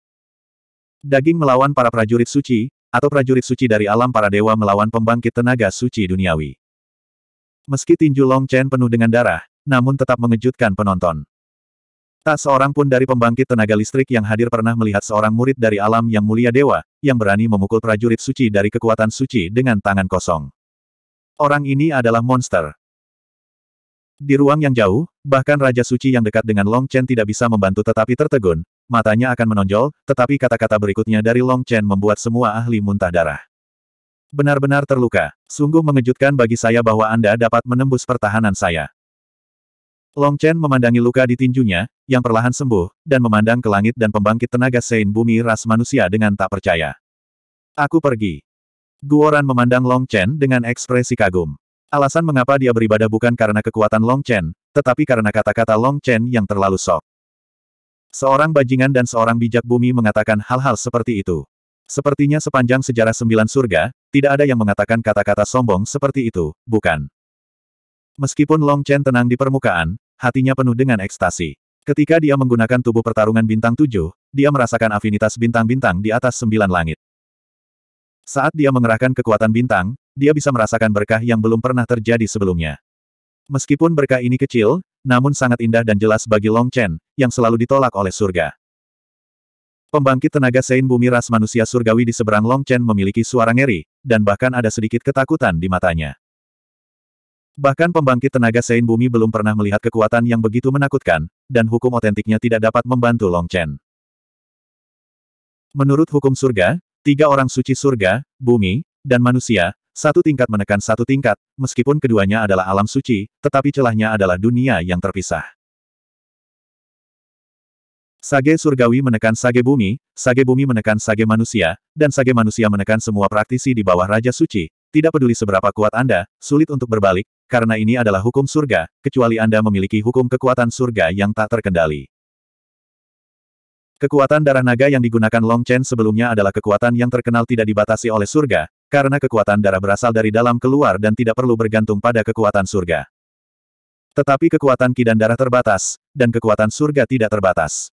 Daging melawan para prajurit suci, atau prajurit suci dari alam para dewa melawan pembangkit tenaga suci duniawi. Meski tinju Long Chen penuh dengan darah, namun tetap mengejutkan penonton. Tak seorang pun dari pembangkit tenaga listrik yang hadir pernah melihat seorang murid dari alam yang mulia dewa, yang berani memukul prajurit suci dari kekuatan suci dengan tangan kosong. Orang ini adalah monster. Di ruang yang jauh, bahkan Raja Suci yang dekat dengan Long Chen tidak bisa membantu tetapi tertegun, matanya akan menonjol, tetapi kata-kata berikutnya dari Long Chen membuat semua ahli muntah darah. Benar-benar terluka, sungguh mengejutkan bagi saya bahwa Anda dapat menembus pertahanan saya. Long Chen memandangi luka di tinjunya, yang perlahan sembuh, dan memandang ke langit dan pembangkit tenaga Sein Bumi ras manusia dengan tak percaya. Aku pergi. Guoran memandang Long Chen dengan ekspresi kagum. Alasan mengapa dia beribadah bukan karena kekuatan Long Chen, tetapi karena kata-kata Long Chen yang terlalu sok. Seorang bajingan dan seorang bijak bumi mengatakan hal-hal seperti itu. Sepertinya sepanjang sejarah sembilan surga, tidak ada yang mengatakan kata-kata sombong seperti itu, bukan? Meskipun Long Chen tenang di permukaan, hatinya penuh dengan ekstasi. Ketika dia menggunakan tubuh pertarungan bintang tujuh, dia merasakan afinitas bintang-bintang di atas sembilan langit. Saat dia mengerahkan kekuatan bintang, dia bisa merasakan berkah yang belum pernah terjadi sebelumnya. Meskipun berkah ini kecil, namun sangat indah dan jelas bagi Long Chen, yang selalu ditolak oleh surga. Pembangkit tenaga Sein Bumi ras manusia surgawi di seberang Long Chen memiliki suara ngeri, dan bahkan ada sedikit ketakutan di matanya. Bahkan pembangkit tenaga Sein Bumi belum pernah melihat kekuatan yang begitu menakutkan, dan hukum otentiknya tidak dapat membantu Long Chen. Menurut hukum surga, tiga orang suci surga, bumi, dan manusia, satu tingkat menekan satu tingkat, meskipun keduanya adalah alam suci, tetapi celahnya adalah dunia yang terpisah. Sage surgawi menekan sage bumi, sage bumi menekan sage manusia, dan sage manusia menekan semua praktisi di bawah Raja Suci. Tidak peduli seberapa kuat Anda, sulit untuk berbalik, karena ini adalah hukum surga, kecuali Anda memiliki hukum kekuatan surga yang tak terkendali. Kekuatan darah naga yang digunakan Long Chen sebelumnya adalah kekuatan yang terkenal tidak dibatasi oleh surga, karena kekuatan darah berasal dari dalam keluar dan tidak perlu bergantung pada kekuatan surga. Tetapi kekuatan ki dan darah terbatas, dan kekuatan surga tidak terbatas.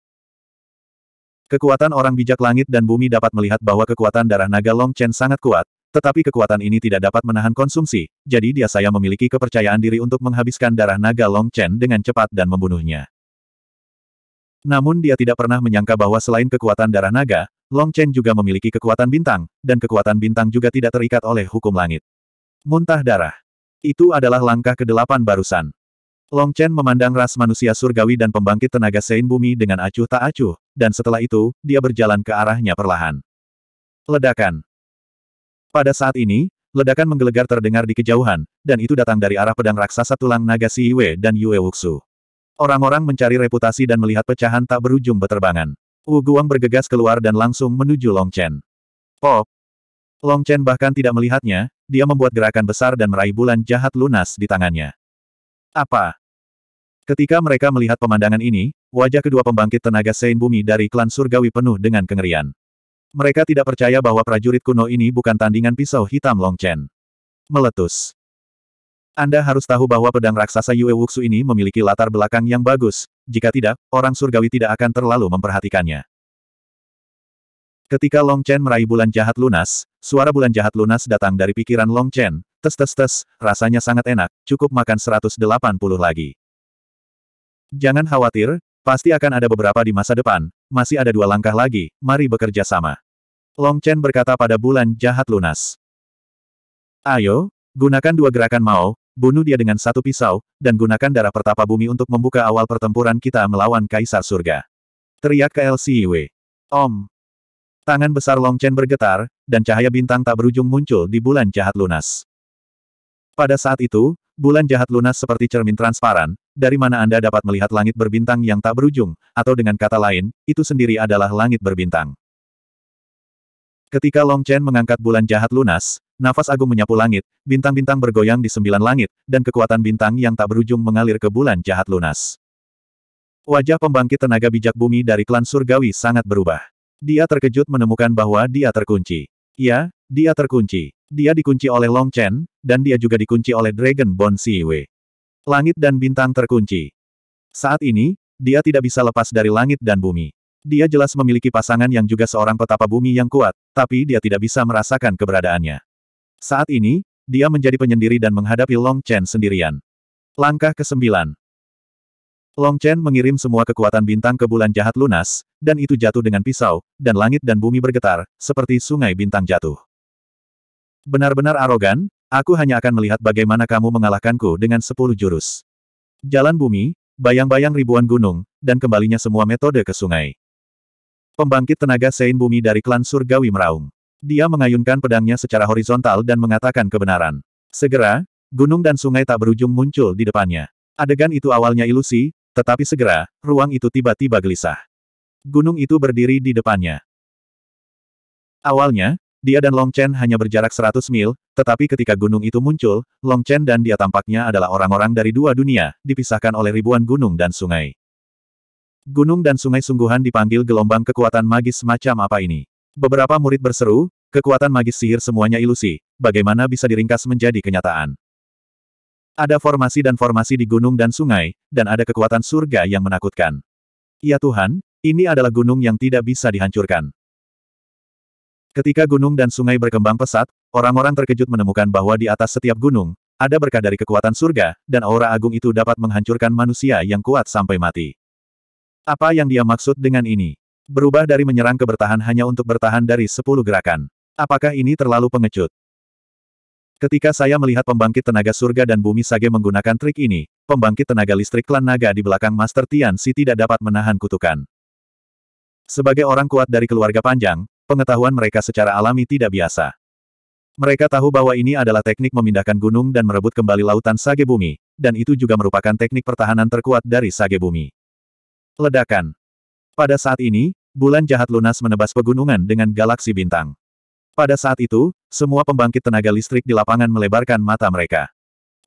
Kekuatan orang bijak langit dan bumi dapat melihat bahwa kekuatan darah naga Long Chen sangat kuat, tetapi kekuatan ini tidak dapat menahan konsumsi, jadi dia saya memiliki kepercayaan diri untuk menghabiskan darah naga Long Chen dengan cepat dan membunuhnya. Namun dia tidak pernah menyangka bahwa selain kekuatan darah naga, Long Chen juga memiliki kekuatan bintang, dan kekuatan bintang juga tidak terikat oleh hukum langit. Muntah darah. Itu adalah langkah kedelapan barusan. Long Chen memandang ras manusia surgawi dan pembangkit tenaga Sein Bumi dengan acuh tak acuh, dan setelah itu, dia berjalan ke arahnya perlahan. Ledakan. Pada saat ini, ledakan menggelegar terdengar di kejauhan, dan itu datang dari arah pedang raksasa tulang naga Siwe dan Yue Wuxu. Orang-orang mencari reputasi dan melihat pecahan tak berujung beterbangan. Wu Guang bergegas keluar dan langsung menuju Long Chen. Pop! Long Chen bahkan tidak melihatnya, dia membuat gerakan besar dan meraih bulan jahat lunas di tangannya. Apa? Ketika mereka melihat pemandangan ini, wajah kedua pembangkit tenaga Sein Bumi dari klan surgawi penuh dengan kengerian. Mereka tidak percaya bahwa prajurit kuno ini bukan tandingan pisau hitam Long Chen. Meletus. Anda harus tahu bahwa pedang raksasa Yue Wuxu ini memiliki latar belakang yang bagus, jika tidak, orang surgawi tidak akan terlalu memperhatikannya. Ketika Long Chen meraih bulan jahat lunas, suara bulan jahat lunas datang dari pikiran Long Chen, tes-tes-tes, rasanya sangat enak, cukup makan 180 lagi. Jangan khawatir, pasti akan ada beberapa di masa depan, masih ada dua langkah lagi, mari bekerja sama. Long Chen berkata pada bulan jahat lunas. Ayo, gunakan dua gerakan Mao, bunuh dia dengan satu pisau, dan gunakan darah pertapa bumi untuk membuka awal pertempuran kita melawan Kaisar Surga. Teriak LCW. Om. Tangan besar Long Chen bergetar, dan cahaya bintang tak berujung muncul di bulan jahat lunas. Pada saat itu, bulan jahat lunas seperti cermin transparan, dari mana Anda dapat melihat langit berbintang yang tak berujung, atau dengan kata lain, itu sendiri adalah langit berbintang. Ketika Long Chen mengangkat bulan jahat lunas, nafas agung menyapu langit, bintang-bintang bergoyang di sembilan langit, dan kekuatan bintang yang tak berujung mengalir ke bulan jahat lunas. Wajah pembangkit tenaga bijak bumi dari klan surgawi sangat berubah. Dia terkejut menemukan bahwa dia terkunci. Ya, dia terkunci. Dia dikunci oleh Long Chen, dan dia juga dikunci oleh Dragon Bone Siwe. Langit dan bintang terkunci. Saat ini, dia tidak bisa lepas dari langit dan bumi. Dia jelas memiliki pasangan yang juga seorang petapa bumi yang kuat, tapi dia tidak bisa merasakan keberadaannya. Saat ini, dia menjadi penyendiri dan menghadapi Long Chen sendirian. Langkah ke-9 Long Chen mengirim semua kekuatan bintang ke bulan jahat lunas, dan itu jatuh dengan pisau, dan langit dan bumi bergetar, seperti sungai bintang jatuh. Benar-benar arogan, Aku hanya akan melihat bagaimana kamu mengalahkanku dengan sepuluh jurus. Jalan bumi, bayang-bayang ribuan gunung, dan kembalinya semua metode ke sungai. Pembangkit tenaga Sein Bumi dari klan Surgawi meraung. Dia mengayunkan pedangnya secara horizontal dan mengatakan kebenaran. Segera, gunung dan sungai tak berujung muncul di depannya. Adegan itu awalnya ilusi, tetapi segera, ruang itu tiba-tiba gelisah. Gunung itu berdiri di depannya. Awalnya, dia dan Long Chen hanya berjarak 100 mil, tetapi ketika gunung itu muncul, Long Chen dan dia tampaknya adalah orang-orang dari dua dunia, dipisahkan oleh ribuan gunung dan sungai. Gunung dan sungai sungguhan dipanggil gelombang kekuatan magis semacam apa ini. Beberapa murid berseru, kekuatan magis sihir semuanya ilusi, bagaimana bisa diringkas menjadi kenyataan. Ada formasi dan formasi di gunung dan sungai, dan ada kekuatan surga yang menakutkan. Ya Tuhan, ini adalah gunung yang tidak bisa dihancurkan. Ketika gunung dan sungai berkembang pesat, orang-orang terkejut menemukan bahwa di atas setiap gunung, ada berkah dari kekuatan surga, dan aura agung itu dapat menghancurkan manusia yang kuat sampai mati. Apa yang dia maksud dengan ini? Berubah dari menyerang ke bertahan hanya untuk bertahan dari sepuluh gerakan. Apakah ini terlalu pengecut? Ketika saya melihat pembangkit tenaga surga dan bumi sage menggunakan trik ini, pembangkit tenaga listrik klan naga di belakang Master Tian Si tidak dapat menahan kutukan. Sebagai orang kuat dari keluarga panjang, pengetahuan mereka secara alami tidak biasa. Mereka tahu bahwa ini adalah teknik memindahkan gunung dan merebut kembali lautan Sage Bumi, dan itu juga merupakan teknik pertahanan terkuat dari Sage Bumi. Ledakan. Pada saat ini, bulan jahat lunas menebas pegunungan dengan galaksi bintang. Pada saat itu, semua pembangkit tenaga listrik di lapangan melebarkan mata mereka.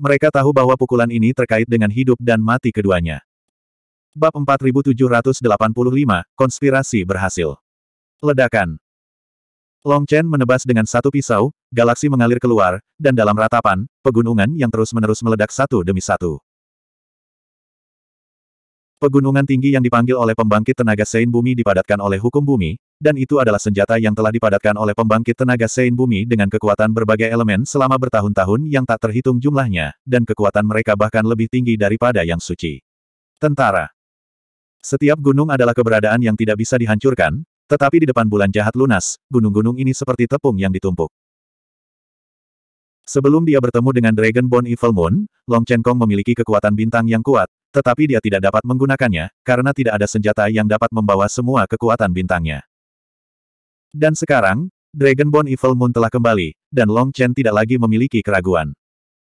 Mereka tahu bahwa pukulan ini terkait dengan hidup dan mati keduanya. Bab 4785, Konspirasi Berhasil. Ledakan. Long Chen menebas dengan satu pisau, galaksi mengalir keluar, dan dalam ratapan, pegunungan yang terus-menerus meledak satu demi satu. Pegunungan tinggi yang dipanggil oleh pembangkit tenaga Sein Bumi dipadatkan oleh hukum bumi, dan itu adalah senjata yang telah dipadatkan oleh pembangkit tenaga Sein Bumi dengan kekuatan berbagai elemen selama bertahun-tahun yang tak terhitung jumlahnya, dan kekuatan mereka bahkan lebih tinggi daripada yang suci. Tentara Setiap gunung adalah keberadaan yang tidak bisa dihancurkan, tetapi di depan bulan jahat lunas, gunung-gunung ini seperti tepung yang ditumpuk. Sebelum dia bertemu dengan Dragon Bone Evil Moon, Long Chen Kong memiliki kekuatan bintang yang kuat, tetapi dia tidak dapat menggunakannya, karena tidak ada senjata yang dapat membawa semua kekuatan bintangnya. Dan sekarang, Dragon Bone Evil Moon telah kembali, dan Long Chen tidak lagi memiliki keraguan.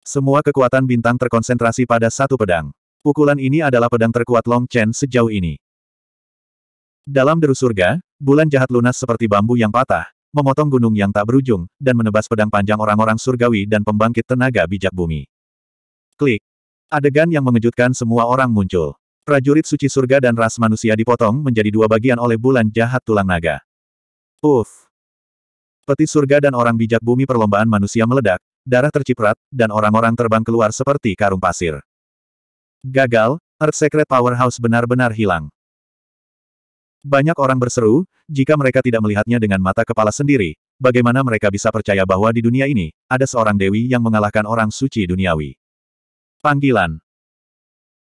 Semua kekuatan bintang terkonsentrasi pada satu pedang. Pukulan ini adalah pedang terkuat Long Chen sejauh ini. Dalam deru surga, bulan jahat lunas seperti bambu yang patah, memotong gunung yang tak berujung, dan menebas pedang panjang orang-orang surgawi dan pembangkit tenaga bijak bumi. Klik. Adegan yang mengejutkan semua orang muncul. Prajurit suci surga dan ras manusia dipotong menjadi dua bagian oleh bulan jahat tulang naga. Uff. Peti surga dan orang bijak bumi perlombaan manusia meledak, darah terciprat, dan orang-orang terbang keluar seperti karung pasir. Gagal, Earth Secret Powerhouse benar-benar hilang. Banyak orang berseru, jika mereka tidak melihatnya dengan mata kepala sendiri, bagaimana mereka bisa percaya bahwa di dunia ini, ada seorang dewi yang mengalahkan orang suci duniawi. Panggilan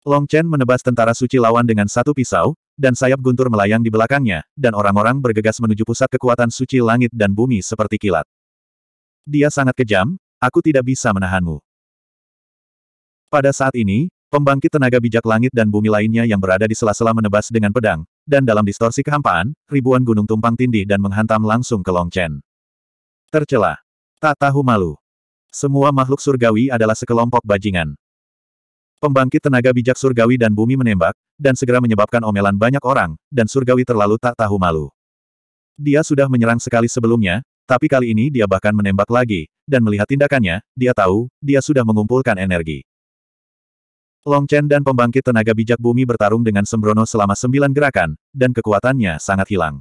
Long Chen menebas tentara suci lawan dengan satu pisau, dan sayap guntur melayang di belakangnya, dan orang-orang bergegas menuju pusat kekuatan suci langit dan bumi seperti kilat. Dia sangat kejam, aku tidak bisa menahanmu. Pada saat ini, Pembangkit tenaga bijak langit dan bumi lainnya yang berada di sela-sela menebas dengan pedang, dan dalam distorsi kehampaan, ribuan gunung tumpang tindih dan menghantam langsung ke Long Chen. Tercela. Tak tahu malu. Semua makhluk surgawi adalah sekelompok bajingan. Pembangkit tenaga bijak surgawi dan bumi menembak, dan segera menyebabkan omelan banyak orang, dan surgawi terlalu tak tahu malu. Dia sudah menyerang sekali sebelumnya, tapi kali ini dia bahkan menembak lagi, dan melihat tindakannya, dia tahu, dia sudah mengumpulkan energi. Long Chen dan pembangkit tenaga bijak bumi bertarung dengan sembrono selama sembilan gerakan, dan kekuatannya sangat hilang.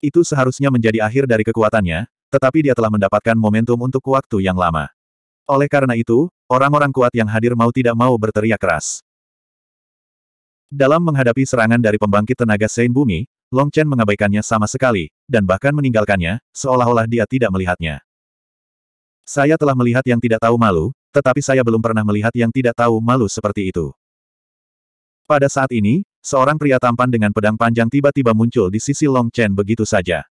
Itu seharusnya menjadi akhir dari kekuatannya, tetapi dia telah mendapatkan momentum untuk waktu yang lama. Oleh karena itu, orang-orang kuat yang hadir mau tidak mau berteriak keras. Dalam menghadapi serangan dari pembangkit tenaga Sein Bumi, Long Chen mengabaikannya sama sekali, dan bahkan meninggalkannya, seolah-olah dia tidak melihatnya. Saya telah melihat yang tidak tahu malu, tetapi saya belum pernah melihat yang tidak tahu malu seperti itu. Pada saat ini, seorang pria tampan dengan pedang panjang tiba-tiba muncul di sisi Long Chen begitu saja.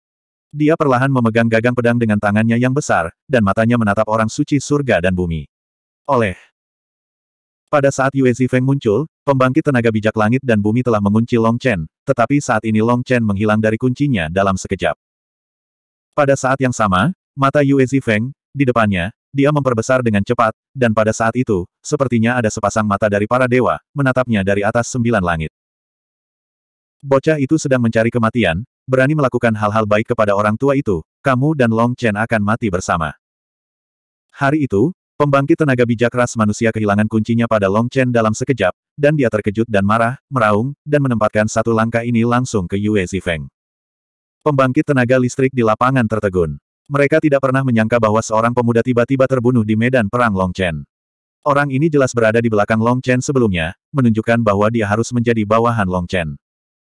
Dia perlahan memegang gagang pedang dengan tangannya yang besar, dan matanya menatap orang suci surga dan bumi. Oleh. Pada saat Yue Zifeng muncul, pembangkit tenaga bijak langit dan bumi telah mengunci Long Chen, tetapi saat ini Long Chen menghilang dari kuncinya dalam sekejap. Pada saat yang sama, mata Yue Zifeng, di depannya, dia memperbesar dengan cepat, dan pada saat itu, sepertinya ada sepasang mata dari para dewa, menatapnya dari atas sembilan langit. Bocah itu sedang mencari kematian, berani melakukan hal-hal baik kepada orang tua itu, kamu dan Long Chen akan mati bersama. Hari itu, pembangkit tenaga bijak ras manusia kehilangan kuncinya pada Long Chen dalam sekejap, dan dia terkejut dan marah, meraung, dan menempatkan satu langkah ini langsung ke Yue Zifeng. Pembangkit tenaga listrik di lapangan tertegun. Mereka tidak pernah menyangka bahwa seorang pemuda tiba-tiba terbunuh di medan perang Long Chen. Orang ini jelas berada di belakang Long Chen sebelumnya, menunjukkan bahwa dia harus menjadi bawahan Long Chen.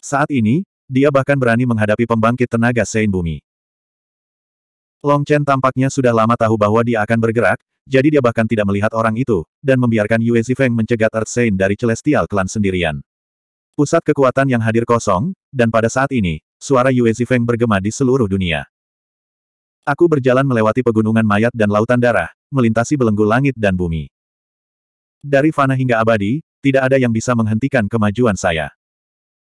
Saat ini, dia bahkan berani menghadapi pembangkit tenaga Sein Bumi. Long Chen tampaknya sudah lama tahu bahwa dia akan bergerak, jadi dia bahkan tidak melihat orang itu, dan membiarkan Yue Zifeng mencegat Earth Sein dari Celestial Clan sendirian. Pusat kekuatan yang hadir kosong, dan pada saat ini, suara Yue Zifeng bergema di seluruh dunia. Aku berjalan melewati pegunungan mayat dan lautan darah, melintasi belenggu langit dan bumi. Dari fana hingga abadi, tidak ada yang bisa menghentikan kemajuan saya.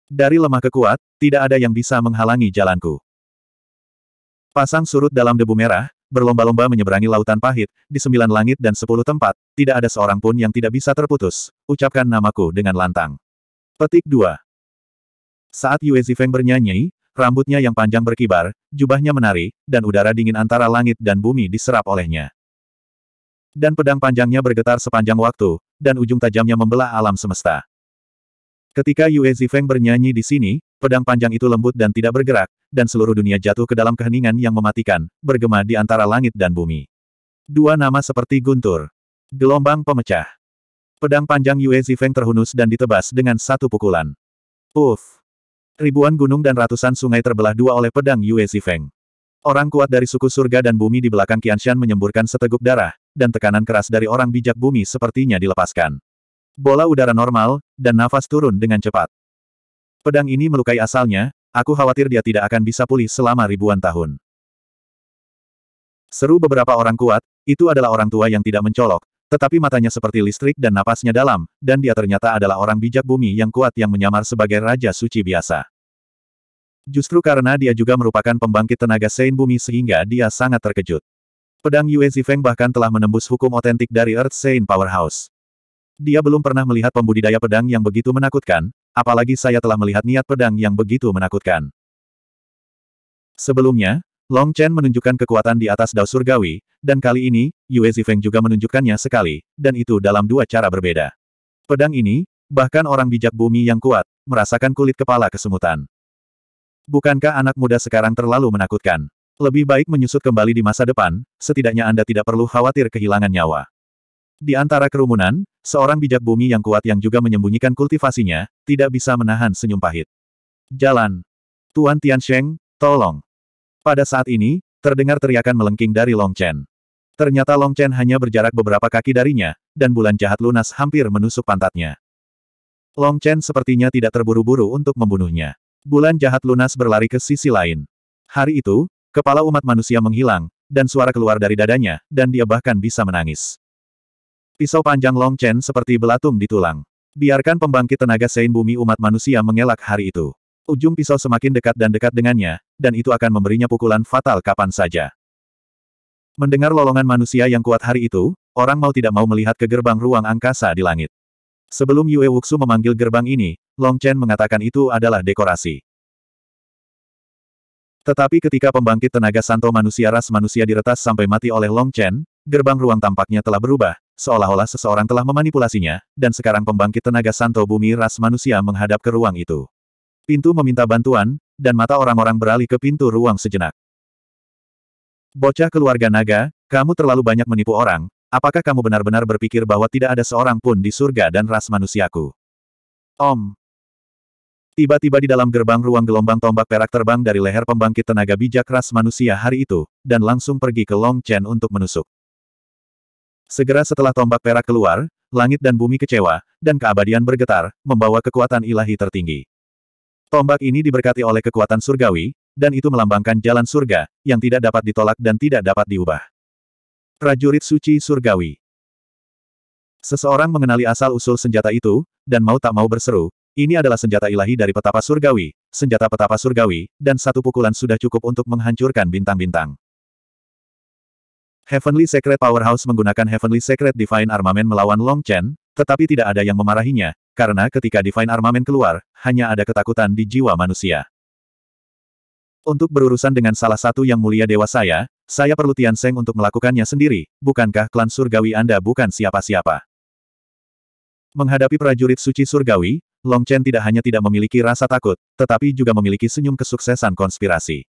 Dari lemah ke kuat, tidak ada yang bisa menghalangi jalanku. Pasang surut dalam debu merah, berlomba-lomba menyeberangi lautan pahit, di sembilan langit dan sepuluh tempat, tidak ada seorang pun yang tidak bisa terputus. Ucapkan namaku dengan lantang. Petik 2. Saat Yue Zifeng bernyanyi, Rambutnya yang panjang berkibar, jubahnya menari, dan udara dingin antara langit dan bumi diserap olehnya. Dan pedang panjangnya bergetar sepanjang waktu, dan ujung tajamnya membelah alam semesta. Ketika Yue Zifeng bernyanyi di sini, pedang panjang itu lembut dan tidak bergerak, dan seluruh dunia jatuh ke dalam keheningan yang mematikan, bergema di antara langit dan bumi. Dua nama seperti guntur. Gelombang pemecah. Pedang panjang Yue Zifeng terhunus dan ditebas dengan satu pukulan. Uff! Ribuan gunung dan ratusan sungai terbelah dua oleh pedang Yue Zifeng. Orang kuat dari suku surga dan bumi di belakang Qianshan menyemburkan seteguk darah, dan tekanan keras dari orang bijak bumi sepertinya dilepaskan. Bola udara normal, dan nafas turun dengan cepat. Pedang ini melukai asalnya, aku khawatir dia tidak akan bisa pulih selama ribuan tahun. Seru beberapa orang kuat, itu adalah orang tua yang tidak mencolok, tetapi matanya seperti listrik dan napasnya dalam, dan dia ternyata adalah orang bijak bumi yang kuat yang menyamar sebagai Raja Suci biasa. Justru karena dia juga merupakan pembangkit tenaga Sein bumi sehingga dia sangat terkejut. Pedang Yue Zifeng bahkan telah menembus hukum otentik dari Earth Sein Powerhouse. Dia belum pernah melihat pembudidaya pedang yang begitu menakutkan, apalagi saya telah melihat niat pedang yang begitu menakutkan. Sebelumnya, Long Chen menunjukkan kekuatan di atas Dao Surgawi, dan kali ini, Yue Zifeng juga menunjukkannya sekali, dan itu dalam dua cara berbeda. Pedang ini, bahkan orang bijak bumi yang kuat, merasakan kulit kepala kesemutan. Bukankah anak muda sekarang terlalu menakutkan? Lebih baik menyusut kembali di masa depan, setidaknya Anda tidak perlu khawatir kehilangan nyawa. Di antara kerumunan, seorang bijak bumi yang kuat yang juga menyembunyikan kultivasinya, tidak bisa menahan senyum pahit. Jalan. Tuan Tian Sheng, tolong. Pada saat ini, terdengar teriakan melengking dari Long Chen. Ternyata Long Chen hanya berjarak beberapa kaki darinya, dan bulan jahat lunas hampir menusuk pantatnya. Long Chen sepertinya tidak terburu-buru untuk membunuhnya. Bulan jahat lunas berlari ke sisi lain. Hari itu, kepala umat manusia menghilang, dan suara keluar dari dadanya, dan dia bahkan bisa menangis. Pisau panjang Long Chen seperti belatung di tulang. Biarkan pembangkit tenaga Sein Bumi umat manusia mengelak hari itu. Ujung pisau semakin dekat dan dekat dengannya, dan itu akan memberinya pukulan fatal kapan saja. Mendengar lolongan manusia yang kuat hari itu, orang mau tidak mau melihat ke gerbang ruang angkasa di langit. Sebelum Yue Wuxu memanggil gerbang ini, Long Chen mengatakan itu adalah dekorasi. Tetapi ketika pembangkit tenaga santo manusia ras manusia diretas sampai mati oleh Long Chen, gerbang ruang tampaknya telah berubah, seolah-olah seseorang telah memanipulasinya, dan sekarang pembangkit tenaga santo bumi ras manusia menghadap ke ruang itu. Pintu meminta bantuan, dan mata orang-orang beralih ke pintu ruang sejenak. Bocah keluarga naga, kamu terlalu banyak menipu orang, apakah kamu benar-benar berpikir bahwa tidak ada seorang pun di surga dan ras manusiaku? Om. Tiba-tiba di dalam gerbang ruang gelombang tombak perak terbang dari leher pembangkit tenaga bijak ras manusia hari itu, dan langsung pergi ke Long Chen untuk menusuk. Segera setelah tombak perak keluar, langit dan bumi kecewa, dan keabadian bergetar, membawa kekuatan ilahi tertinggi. Tombak ini diberkati oleh kekuatan surgawi, dan itu melambangkan jalan surga, yang tidak dapat ditolak dan tidak dapat diubah. Prajurit suci surgawi. Seseorang mengenali asal-usul senjata itu, dan mau tak mau berseru, ini adalah senjata ilahi dari petapa surgawi, senjata petapa surgawi, dan satu pukulan sudah cukup untuk menghancurkan bintang-bintang. Heavenly Secret Powerhouse menggunakan Heavenly Secret Divine Armament melawan Long Chen, tetapi tidak ada yang memarahinya, karena ketika Divine Armament keluar, hanya ada ketakutan di jiwa manusia. Untuk berurusan dengan salah satu yang mulia dewa saya, saya perlu Tian Seng untuk melakukannya sendiri, bukankah klan surgawi Anda bukan siapa-siapa? Menghadapi prajurit suci surgawi, Long Chen tidak hanya tidak memiliki rasa takut, tetapi juga memiliki senyum kesuksesan konspirasi.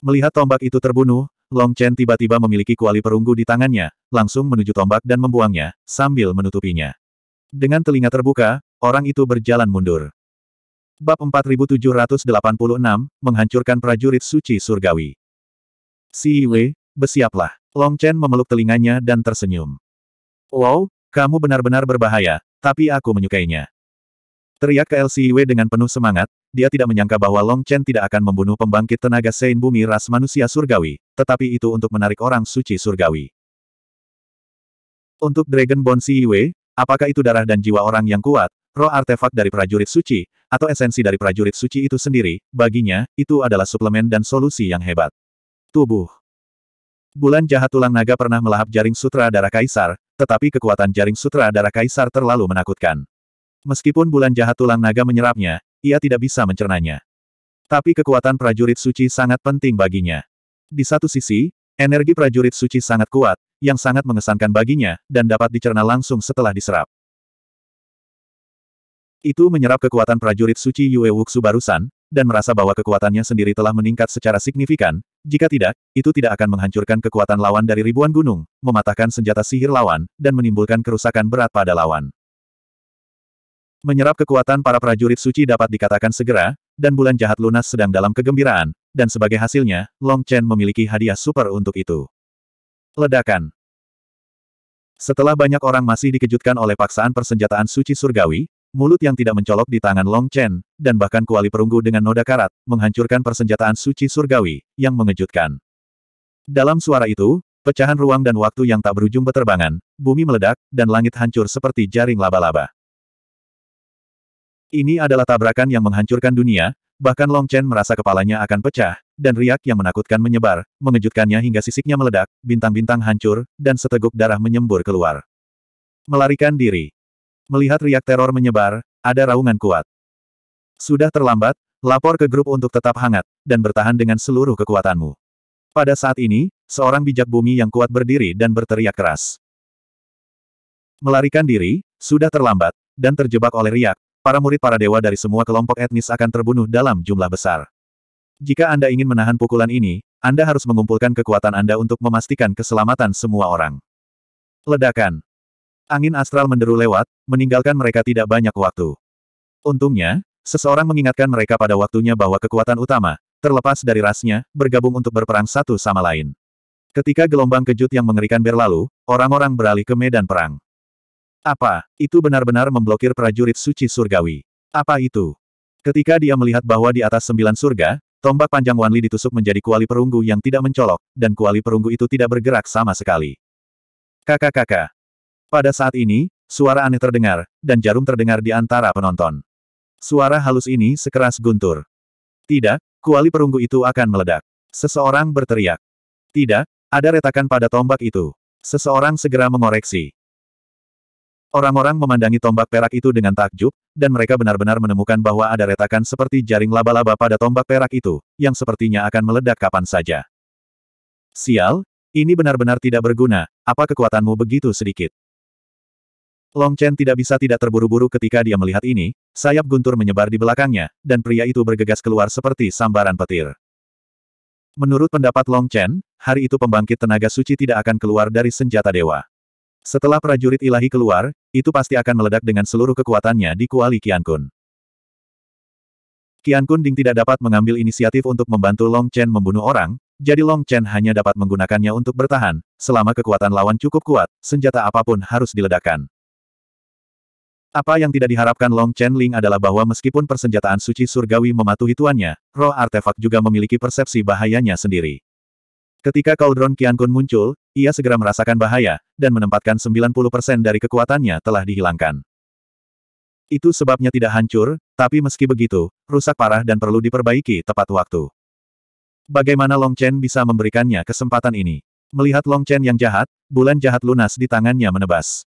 Melihat tombak itu terbunuh, Long Chen tiba-tiba memiliki kuali perunggu di tangannya, langsung menuju tombak dan membuangnya, sambil menutupinya. Dengan telinga terbuka, orang itu berjalan mundur. Bab 4786, Menghancurkan Prajurit Suci Surgawi. Si Yue, bersiaplah. Long Chen memeluk telinganya dan tersenyum. Wow, kamu benar-benar berbahaya, tapi aku menyukainya. Teriak ke LCW dengan penuh semangat, dia tidak menyangka bahwa Long Chen tidak akan membunuh pembangkit tenaga Sein Bumi ras manusia surgawi, tetapi itu untuk menarik orang suci surgawi. Untuk Dragon Bone CIW, apakah itu darah dan jiwa orang yang kuat, roh artefak dari prajurit suci, atau esensi dari prajurit suci itu sendiri, baginya, itu adalah suplemen dan solusi yang hebat. Tubuh Bulan jahat tulang naga pernah melahap jaring sutra darah kaisar, tetapi kekuatan jaring sutra darah kaisar terlalu menakutkan. Meskipun bulan jahat tulang naga menyerapnya, ia tidak bisa mencernanya. Tapi kekuatan prajurit suci sangat penting baginya. Di satu sisi, energi prajurit suci sangat kuat, yang sangat mengesankan baginya, dan dapat dicerna langsung setelah diserap. Itu menyerap kekuatan prajurit suci Yue Wuxu barusan, dan merasa bahwa kekuatannya sendiri telah meningkat secara signifikan, jika tidak, itu tidak akan menghancurkan kekuatan lawan dari ribuan gunung, mematahkan senjata sihir lawan, dan menimbulkan kerusakan berat pada lawan. Menyerap kekuatan para prajurit suci dapat dikatakan segera, dan bulan jahat lunas sedang dalam kegembiraan, dan sebagai hasilnya, Long Chen memiliki hadiah super untuk itu. Ledakan Setelah banyak orang masih dikejutkan oleh paksaan persenjataan suci surgawi, mulut yang tidak mencolok di tangan Long Chen, dan bahkan kuali perunggu dengan noda karat, menghancurkan persenjataan suci surgawi, yang mengejutkan. Dalam suara itu, pecahan ruang dan waktu yang tak berujung beterbangan, bumi meledak, dan langit hancur seperti jaring laba-laba. Ini adalah tabrakan yang menghancurkan dunia, bahkan Long Chen merasa kepalanya akan pecah, dan riak yang menakutkan menyebar, mengejutkannya hingga sisiknya meledak, bintang-bintang hancur, dan seteguk darah menyembur keluar. Melarikan diri. Melihat riak teror menyebar, ada raungan kuat. Sudah terlambat, lapor ke grup untuk tetap hangat, dan bertahan dengan seluruh kekuatanmu. Pada saat ini, seorang bijak bumi yang kuat berdiri dan berteriak keras. Melarikan diri, sudah terlambat, dan terjebak oleh riak, Para murid para dewa dari semua kelompok etnis akan terbunuh dalam jumlah besar. Jika Anda ingin menahan pukulan ini, Anda harus mengumpulkan kekuatan Anda untuk memastikan keselamatan semua orang. Ledakan. Angin astral menderu lewat, meninggalkan mereka tidak banyak waktu. Untungnya, seseorang mengingatkan mereka pada waktunya bahwa kekuatan utama, terlepas dari rasnya, bergabung untuk berperang satu sama lain. Ketika gelombang kejut yang mengerikan berlalu, orang-orang beralih ke medan perang. Apa, itu benar-benar memblokir prajurit suci surgawi. Apa itu? Ketika dia melihat bahwa di atas sembilan surga, tombak panjang Wanli ditusuk menjadi kuali perunggu yang tidak mencolok, dan kuali perunggu itu tidak bergerak sama sekali. Kakak-kakak. Pada saat ini, suara aneh terdengar, dan jarum terdengar di antara penonton. Suara halus ini sekeras guntur. Tidak, kuali perunggu itu akan meledak. Seseorang berteriak. Tidak, ada retakan pada tombak itu. Seseorang segera mengoreksi. Orang-orang memandangi tombak perak itu dengan takjub, dan mereka benar-benar menemukan bahwa ada retakan seperti jaring laba-laba pada tombak perak itu, yang sepertinya akan meledak kapan saja. Sial, ini benar-benar tidak berguna, apa kekuatanmu begitu sedikit? Long Chen tidak bisa tidak terburu-buru ketika dia melihat ini, sayap guntur menyebar di belakangnya, dan pria itu bergegas keluar seperti sambaran petir. Menurut pendapat Long Chen, hari itu pembangkit tenaga suci tidak akan keluar dari senjata dewa. Setelah prajurit ilahi keluar, itu pasti akan meledak dengan seluruh kekuatannya di Kuali Kun. Kian Kun Ding tidak dapat mengambil inisiatif untuk membantu Long Chen membunuh orang, jadi Long Chen hanya dapat menggunakannya untuk bertahan, selama kekuatan lawan cukup kuat, senjata apapun harus diledakkan. Apa yang tidak diharapkan Long Chen Ling adalah bahwa meskipun persenjataan suci surgawi mematuhi tuannya, roh artefak juga memiliki persepsi bahayanya sendiri. Ketika Cauldron Qian Kun muncul, ia segera merasakan bahaya, dan menempatkan 90% dari kekuatannya telah dihilangkan. Itu sebabnya tidak hancur, tapi meski begitu, rusak parah dan perlu diperbaiki tepat waktu. Bagaimana Long Chen bisa memberikannya kesempatan ini? Melihat Long Chen yang jahat, bulan jahat lunas di tangannya menebas.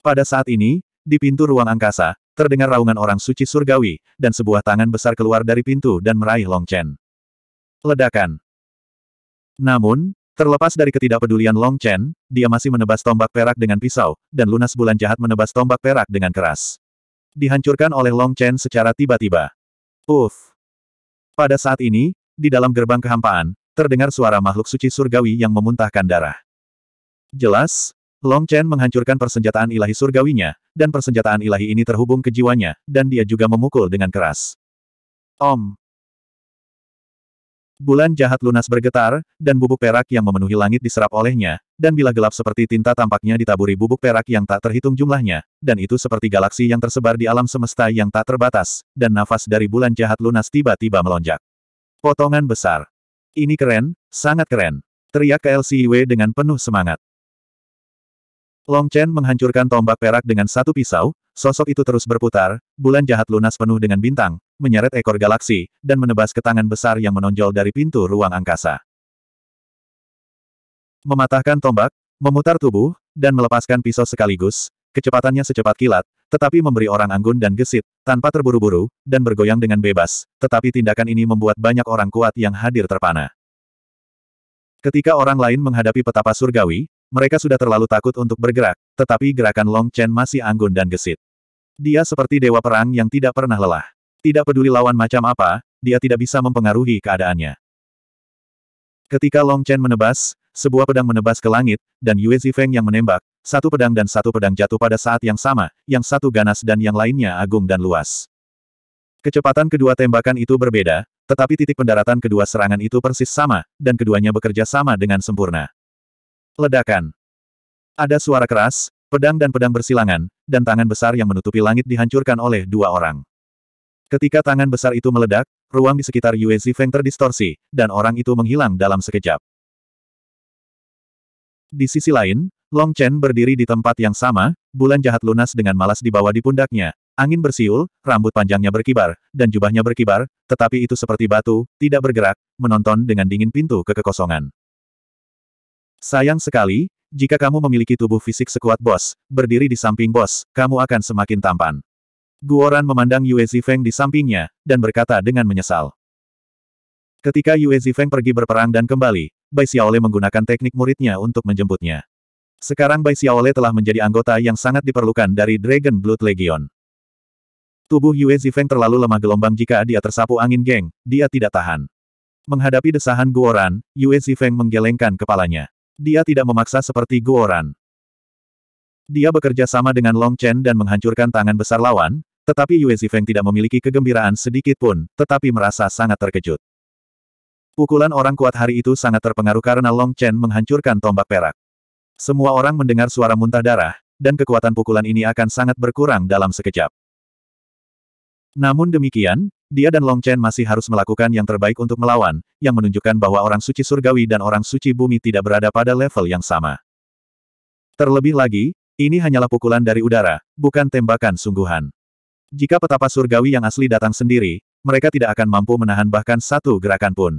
Pada saat ini, di pintu ruang angkasa, terdengar raungan orang suci surgawi, dan sebuah tangan besar keluar dari pintu dan meraih Long Chen. Ledakan. Namun, terlepas dari ketidakpedulian Long Chen, dia masih menebas tombak perak dengan pisau, dan lunas bulan jahat menebas tombak perak dengan keras. Dihancurkan oleh Long Chen secara tiba-tiba. Uff! Pada saat ini, di dalam gerbang kehampaan, terdengar suara makhluk suci surgawi yang memuntahkan darah. Jelas, Long Chen menghancurkan persenjataan ilahi surgawinya, dan persenjataan ilahi ini terhubung ke jiwanya, dan dia juga memukul dengan keras. Om! Bulan jahat lunas bergetar, dan bubuk perak yang memenuhi langit diserap olehnya, dan bila gelap seperti tinta tampaknya ditaburi bubuk perak yang tak terhitung jumlahnya, dan itu seperti galaksi yang tersebar di alam semesta yang tak terbatas, dan nafas dari bulan jahat lunas tiba-tiba melonjak. Potongan besar. Ini keren, sangat keren. Teriak KLCIW dengan penuh semangat. Long Chen menghancurkan tombak perak dengan satu pisau, sosok itu terus berputar, bulan jahat lunas penuh dengan bintang, menyeret ekor galaksi, dan menebas ke tangan besar yang menonjol dari pintu ruang angkasa. Mematahkan tombak, memutar tubuh, dan melepaskan pisau sekaligus, kecepatannya secepat kilat, tetapi memberi orang anggun dan gesit, tanpa terburu-buru, dan bergoyang dengan bebas, tetapi tindakan ini membuat banyak orang kuat yang hadir terpana. Ketika orang lain menghadapi petapa surgawi, mereka sudah terlalu takut untuk bergerak, tetapi gerakan Long Chen masih anggun dan gesit. Dia seperti dewa perang yang tidak pernah lelah. Tidak peduli lawan macam apa, dia tidak bisa mempengaruhi keadaannya. Ketika Long Chen menebas, sebuah pedang menebas ke langit, dan Yue Zifeng yang menembak, satu pedang dan satu pedang jatuh pada saat yang sama, yang satu ganas dan yang lainnya agung dan luas. Kecepatan kedua tembakan itu berbeda, tetapi titik pendaratan kedua serangan itu persis sama, dan keduanya bekerja sama dengan sempurna. Ledakan. Ada suara keras, pedang dan pedang bersilangan, dan tangan besar yang menutupi langit dihancurkan oleh dua orang. Ketika tangan besar itu meledak, ruang di sekitar Yue Zifeng terdistorsi, dan orang itu menghilang dalam sekejap. Di sisi lain, Long Chen berdiri di tempat yang sama, bulan jahat lunas dengan malas dibawa di pundaknya, angin bersiul, rambut panjangnya berkibar, dan jubahnya berkibar, tetapi itu seperti batu, tidak bergerak, menonton dengan dingin pintu ke kekosongan. Sayang sekali, jika kamu memiliki tubuh fisik sekuat bos, berdiri di samping bos, kamu akan semakin tampan. Guoran memandang Yue Zifeng di sampingnya, dan berkata dengan menyesal. Ketika Yue Zifeng pergi berperang dan kembali, Bai Xiaole menggunakan teknik muridnya untuk menjemputnya. Sekarang Bai Xiaole telah menjadi anggota yang sangat diperlukan dari Dragon Blood Legion. Tubuh Yue Zifeng terlalu lemah gelombang jika dia tersapu angin geng, dia tidak tahan. Menghadapi desahan Guoran, Yue Zifeng menggelengkan kepalanya. Dia tidak memaksa seperti Guoran. Dia bekerja sama dengan Long Chen dan menghancurkan tangan besar lawan, tetapi Yue Zifeng tidak memiliki kegembiraan sedikit pun, tetapi merasa sangat terkejut. Pukulan orang kuat hari itu sangat terpengaruh karena Long Chen menghancurkan tombak perak. Semua orang mendengar suara muntah darah, dan kekuatan pukulan ini akan sangat berkurang dalam sekejap. Namun demikian, dia dan Long Chen masih harus melakukan yang terbaik untuk melawan, yang menunjukkan bahwa orang suci surgawi dan orang suci bumi tidak berada pada level yang sama. Terlebih lagi, ini hanyalah pukulan dari udara, bukan tembakan sungguhan. Jika petapa surgawi yang asli datang sendiri, mereka tidak akan mampu menahan bahkan satu gerakan pun.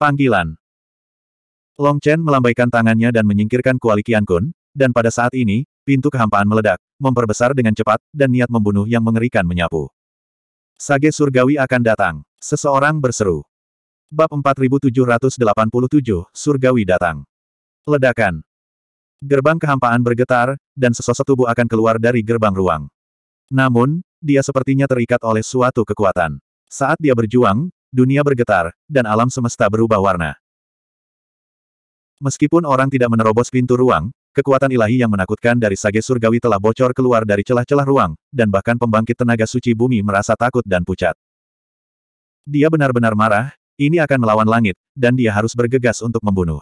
Panggilan Long Chen melambaikan tangannya dan menyingkirkan kuali Qian Kun, dan pada saat ini, pintu kehampaan meledak, memperbesar dengan cepat, dan niat membunuh yang mengerikan menyapu. Sage surgawi akan datang. Seseorang berseru. Bab 4787, surgawi datang. Ledakan. Gerbang kehampaan bergetar, dan sesosok tubuh akan keluar dari gerbang ruang. Namun, dia sepertinya terikat oleh suatu kekuatan. Saat dia berjuang, dunia bergetar, dan alam semesta berubah warna. Meskipun orang tidak menerobos pintu ruang, Kekuatan ilahi yang menakutkan dari sage surgawi telah bocor keluar dari celah-celah ruang, dan bahkan pembangkit tenaga suci bumi merasa takut dan pucat. Dia benar-benar marah, ini akan melawan langit, dan dia harus bergegas untuk membunuh.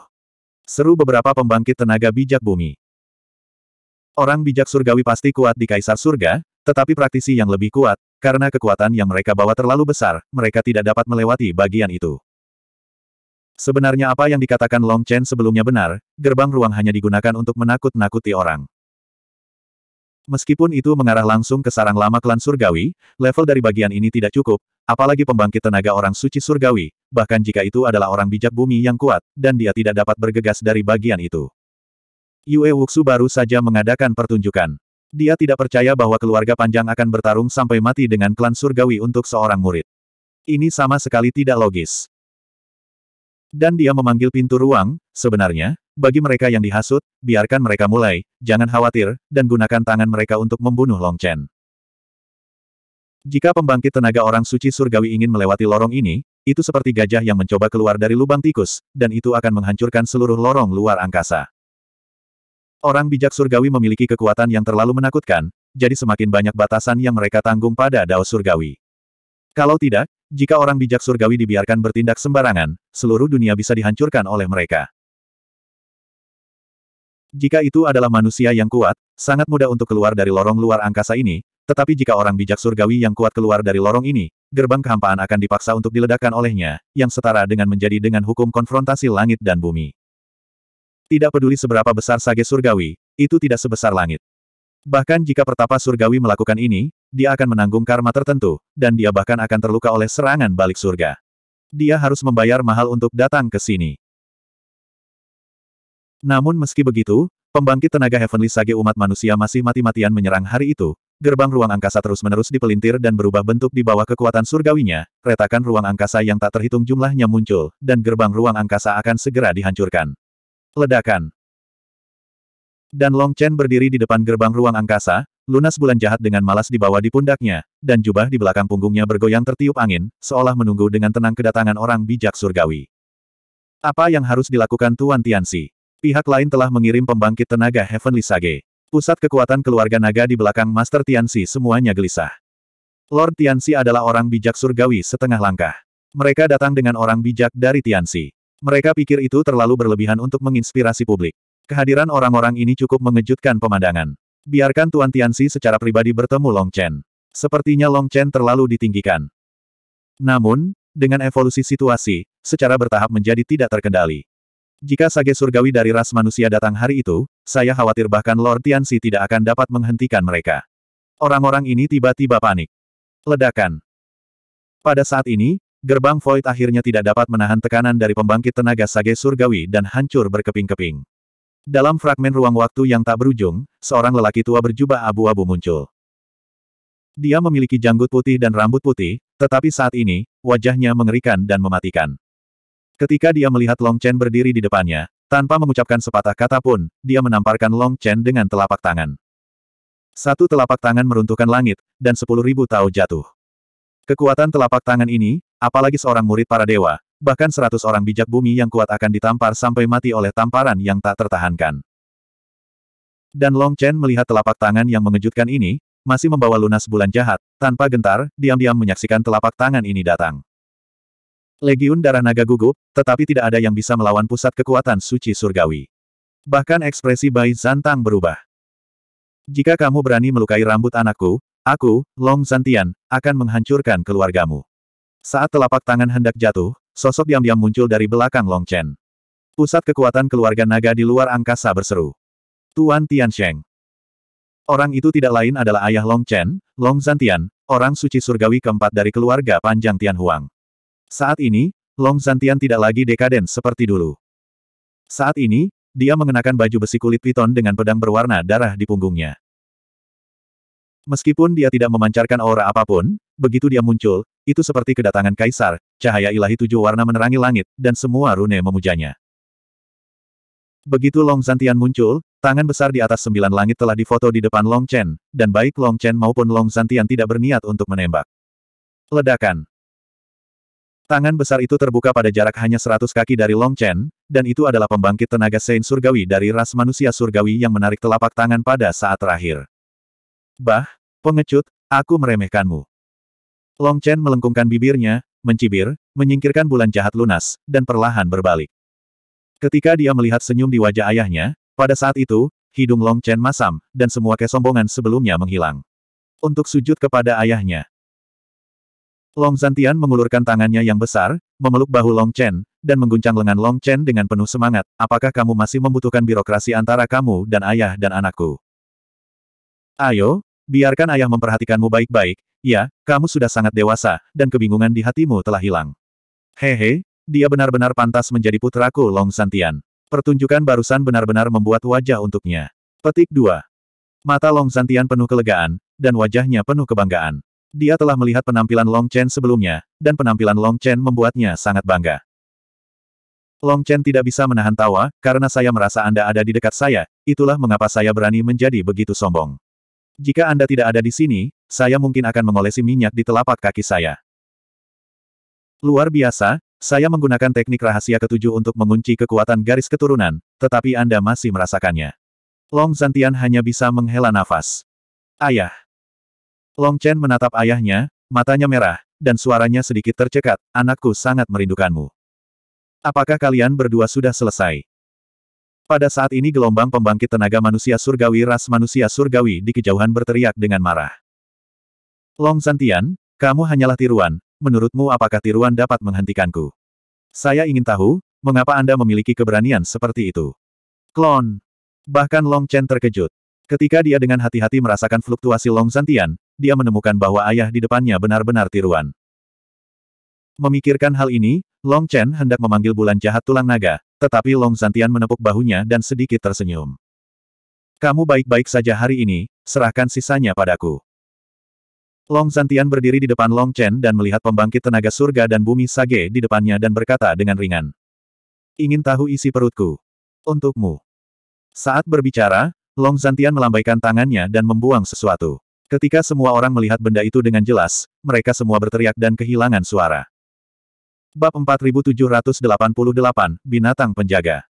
Seru beberapa pembangkit tenaga bijak bumi. Orang bijak surgawi pasti kuat di kaisar surga, tetapi praktisi yang lebih kuat, karena kekuatan yang mereka bawa terlalu besar, mereka tidak dapat melewati bagian itu. Sebenarnya apa yang dikatakan Long Chen sebelumnya benar, gerbang ruang hanya digunakan untuk menakut-nakuti orang. Meskipun itu mengarah langsung ke sarang lama klan surgawi, level dari bagian ini tidak cukup, apalagi pembangkit tenaga orang suci surgawi, bahkan jika itu adalah orang bijak bumi yang kuat, dan dia tidak dapat bergegas dari bagian itu. Yue Wuxu baru saja mengadakan pertunjukan. Dia tidak percaya bahwa keluarga panjang akan bertarung sampai mati dengan klan surgawi untuk seorang murid. Ini sama sekali tidak logis. Dan dia memanggil pintu ruang, sebenarnya, bagi mereka yang dihasut, biarkan mereka mulai, jangan khawatir, dan gunakan tangan mereka untuk membunuh Long Chen. Jika pembangkit tenaga orang suci surgawi ingin melewati lorong ini, itu seperti gajah yang mencoba keluar dari lubang tikus, dan itu akan menghancurkan seluruh lorong luar angkasa. Orang bijak surgawi memiliki kekuatan yang terlalu menakutkan, jadi semakin banyak batasan yang mereka tanggung pada Dao Surgawi. Kalau tidak, jika orang bijak surgawi dibiarkan bertindak sembarangan, seluruh dunia bisa dihancurkan oleh mereka. Jika itu adalah manusia yang kuat, sangat mudah untuk keluar dari lorong luar angkasa ini, tetapi jika orang bijak surgawi yang kuat keluar dari lorong ini, gerbang kehampaan akan dipaksa untuk diledakkan olehnya, yang setara dengan menjadi dengan hukum konfrontasi langit dan bumi. Tidak peduli seberapa besar sage surgawi, itu tidak sebesar langit. Bahkan jika pertapa surgawi melakukan ini, dia akan menanggung karma tertentu, dan dia bahkan akan terluka oleh serangan balik surga. Dia harus membayar mahal untuk datang ke sini. Namun meski begitu, pembangkit tenaga Heavenly Sage umat manusia masih mati-matian menyerang hari itu, gerbang ruang angkasa terus-menerus dipelintir dan berubah bentuk di bawah kekuatan surgawinya, retakan ruang angkasa yang tak terhitung jumlahnya muncul, dan gerbang ruang angkasa akan segera dihancurkan. Ledakan dan Long Chen berdiri di depan gerbang ruang angkasa, lunas bulan jahat dengan malas dibawa di pundaknya, dan jubah di belakang punggungnya bergoyang tertiup angin, seolah menunggu dengan tenang kedatangan orang bijak surgawi. Apa yang harus dilakukan Tuan Tianxi? Pihak lain telah mengirim pembangkit tenaga Heavenly Sage. Pusat kekuatan keluarga naga di belakang Master Tianxi semuanya gelisah. Lord Tianxi adalah orang bijak surgawi setengah langkah. Mereka datang dengan orang bijak dari Tianxi. Mereka pikir itu terlalu berlebihan untuk menginspirasi publik. Kehadiran orang-orang ini cukup mengejutkan pemandangan. Biarkan Tuan Tianxi secara pribadi bertemu Long Chen. Sepertinya Long Chen terlalu ditinggikan. Namun, dengan evolusi situasi, secara bertahap menjadi tidak terkendali. Jika sage surgawi dari ras manusia datang hari itu, saya khawatir bahkan Lord Tianxi tidak akan dapat menghentikan mereka. Orang-orang ini tiba-tiba panik. Ledakan. Pada saat ini, gerbang void akhirnya tidak dapat menahan tekanan dari pembangkit tenaga sage surgawi dan hancur berkeping-keping. Dalam fragmen ruang waktu yang tak berujung, seorang lelaki tua berjubah abu-abu muncul. Dia memiliki janggut putih dan rambut putih, tetapi saat ini, wajahnya mengerikan dan mematikan. Ketika dia melihat Long Chen berdiri di depannya, tanpa mengucapkan sepatah kata pun, dia menamparkan Long Chen dengan telapak tangan. Satu telapak tangan meruntuhkan langit, dan sepuluh ribu tahu jatuh. Kekuatan telapak tangan ini, apalagi seorang murid para dewa, Bahkan seratus orang bijak bumi yang kuat akan ditampar sampai mati oleh tamparan yang tak tertahankan. Dan Long Chen melihat telapak tangan yang mengejutkan ini, masih membawa lunas bulan jahat, tanpa gentar, diam-diam menyaksikan telapak tangan ini datang. Legiun darah naga gugup, tetapi tidak ada yang bisa melawan pusat kekuatan suci surgawi. Bahkan ekspresi Bai Zantang berubah. Jika kamu berani melukai rambut anakku, aku, Long Zantian, akan menghancurkan keluargamu. Saat telapak tangan hendak jatuh, Sosok diam-diam muncul dari belakang Long Chen. Pusat kekuatan keluarga naga di luar angkasa berseru. Tuan Tiansheng. Orang itu tidak lain adalah ayah Long Chen, Long Zantian, orang suci surgawi keempat dari keluarga panjang Tian Tianhuang. Saat ini, Long Zantian tidak lagi dekaden seperti dulu. Saat ini, dia mengenakan baju besi kulit piton dengan pedang berwarna darah di punggungnya. Meskipun dia tidak memancarkan aura apapun, Begitu dia muncul, itu seperti kedatangan kaisar, cahaya ilahi tujuh warna menerangi langit, dan semua rune memujanya. Begitu Long Zantian muncul, tangan besar di atas sembilan langit telah difoto di depan Long Chen, dan baik Long Chen maupun Long Zantian tidak berniat untuk menembak. Ledakan. Tangan besar itu terbuka pada jarak hanya seratus kaki dari Long Chen, dan itu adalah pembangkit tenaga Sein Surgawi dari ras manusia Surgawi yang menarik telapak tangan pada saat terakhir. Bah, pengecut, aku meremehkanmu. Long Chen melengkungkan bibirnya, mencibir, menyingkirkan bulan jahat lunas, dan perlahan berbalik. Ketika dia melihat senyum di wajah ayahnya, pada saat itu, hidung Long Chen masam, dan semua kesombongan sebelumnya menghilang. Untuk sujud kepada ayahnya. Long Zantian mengulurkan tangannya yang besar, memeluk bahu Long Chen, dan mengguncang lengan Long Chen dengan penuh semangat, apakah kamu masih membutuhkan birokrasi antara kamu dan ayah dan anakku? Ayo, biarkan ayah memperhatikanmu baik-baik, Ya, kamu sudah sangat dewasa, dan kebingungan di hatimu telah hilang. Hehe, dia benar-benar pantas menjadi putraku Long Santian. Pertunjukan barusan benar-benar membuat wajah untuknya. Petik 2. Mata Long Santian penuh kelegaan, dan wajahnya penuh kebanggaan. Dia telah melihat penampilan Long Chen sebelumnya, dan penampilan Long Chen membuatnya sangat bangga. Long Chen tidak bisa menahan tawa, karena saya merasa Anda ada di dekat saya, itulah mengapa saya berani menjadi begitu sombong. Jika Anda tidak ada di sini, saya mungkin akan mengolesi minyak di telapak kaki saya. Luar biasa, saya menggunakan teknik rahasia ketujuh untuk mengunci kekuatan garis keturunan, tetapi Anda masih merasakannya. Long Zantian hanya bisa menghela nafas. Ayah. Long Chen menatap ayahnya, matanya merah, dan suaranya sedikit tercekat, anakku sangat merindukanmu. Apakah kalian berdua sudah selesai? Pada saat ini gelombang pembangkit tenaga manusia surgawi ras manusia surgawi di kejauhan berteriak dengan marah. Long Santian, kamu hanyalah tiruan, menurutmu apakah tiruan dapat menghentikanku? Saya ingin tahu, mengapa Anda memiliki keberanian seperti itu? Klon. Bahkan Long Chen terkejut. Ketika dia dengan hati-hati merasakan fluktuasi Long Santian, dia menemukan bahwa ayah di depannya benar-benar tiruan. Memikirkan hal ini, Long Chen hendak memanggil bulan jahat tulang naga, tetapi Long Santian menepuk bahunya dan sedikit tersenyum. Kamu baik-baik saja hari ini, serahkan sisanya padaku. Long Zantian berdiri di depan Long Chen dan melihat pembangkit tenaga surga dan bumi Sage di depannya dan berkata dengan ringan. Ingin tahu isi perutku? Untukmu. Saat berbicara, Long Zantian melambaikan tangannya dan membuang sesuatu. Ketika semua orang melihat benda itu dengan jelas, mereka semua berteriak dan kehilangan suara. Bab 4788, Binatang Penjaga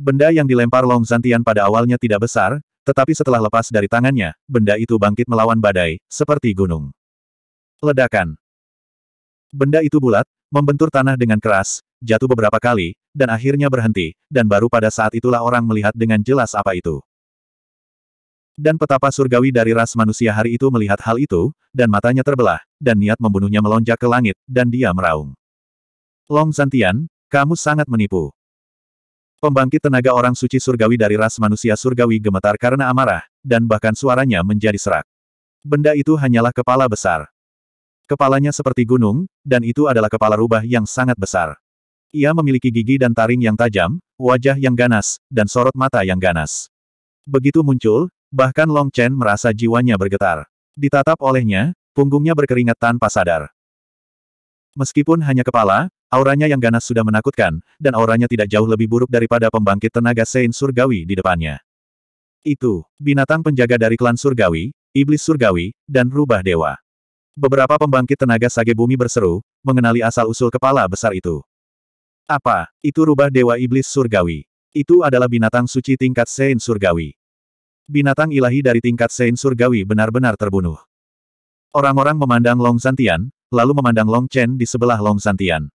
Benda yang dilempar Long Zantian pada awalnya tidak besar, tetapi setelah lepas dari tangannya, benda itu bangkit melawan badai, seperti gunung. Ledakan. Benda itu bulat, membentur tanah dengan keras, jatuh beberapa kali, dan akhirnya berhenti, dan baru pada saat itulah orang melihat dengan jelas apa itu. Dan petapa surgawi dari ras manusia hari itu melihat hal itu, dan matanya terbelah, dan niat membunuhnya melonjak ke langit, dan dia meraung. Long Santian, kamu sangat menipu. Pembangkit tenaga orang suci surgawi dari ras manusia surgawi gemetar karena amarah, dan bahkan suaranya menjadi serak. Benda itu hanyalah kepala besar. Kepalanya seperti gunung, dan itu adalah kepala rubah yang sangat besar. Ia memiliki gigi dan taring yang tajam, wajah yang ganas, dan sorot mata yang ganas. Begitu muncul, bahkan Long Chen merasa jiwanya bergetar. Ditatap olehnya, punggungnya berkeringat tanpa sadar. Meskipun hanya kepala, Auranya yang ganas sudah menakutkan, dan auranya tidak jauh lebih buruk daripada pembangkit tenaga Sein Surgawi di depannya. Itu, binatang penjaga dari klan Surgawi, Iblis Surgawi, dan Rubah Dewa. Beberapa pembangkit tenaga Sage Bumi berseru, mengenali asal-usul kepala besar itu. Apa, itu Rubah Dewa Iblis Surgawi? Itu adalah binatang suci tingkat Sein Surgawi. Binatang ilahi dari tingkat Sein Surgawi benar-benar terbunuh. Orang-orang memandang Long Santian, lalu memandang Long Chen di sebelah Long Santian.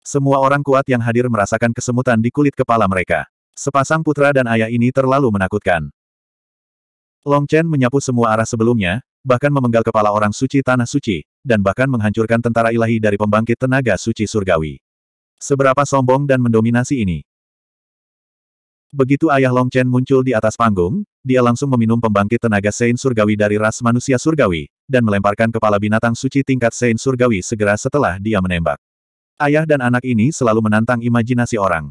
Semua orang kuat yang hadir merasakan kesemutan di kulit kepala mereka. Sepasang putra dan ayah ini terlalu menakutkan. Long Chen menyapu semua arah sebelumnya, bahkan memenggal kepala orang suci tanah suci, dan bahkan menghancurkan tentara ilahi dari pembangkit tenaga suci surgawi. Seberapa sombong dan mendominasi ini. Begitu ayah Long Chen muncul di atas panggung, dia langsung meminum pembangkit tenaga Sein surgawi dari ras manusia surgawi, dan melemparkan kepala binatang suci tingkat Sein surgawi segera setelah dia menembak. Ayah dan anak ini selalu menantang imajinasi orang.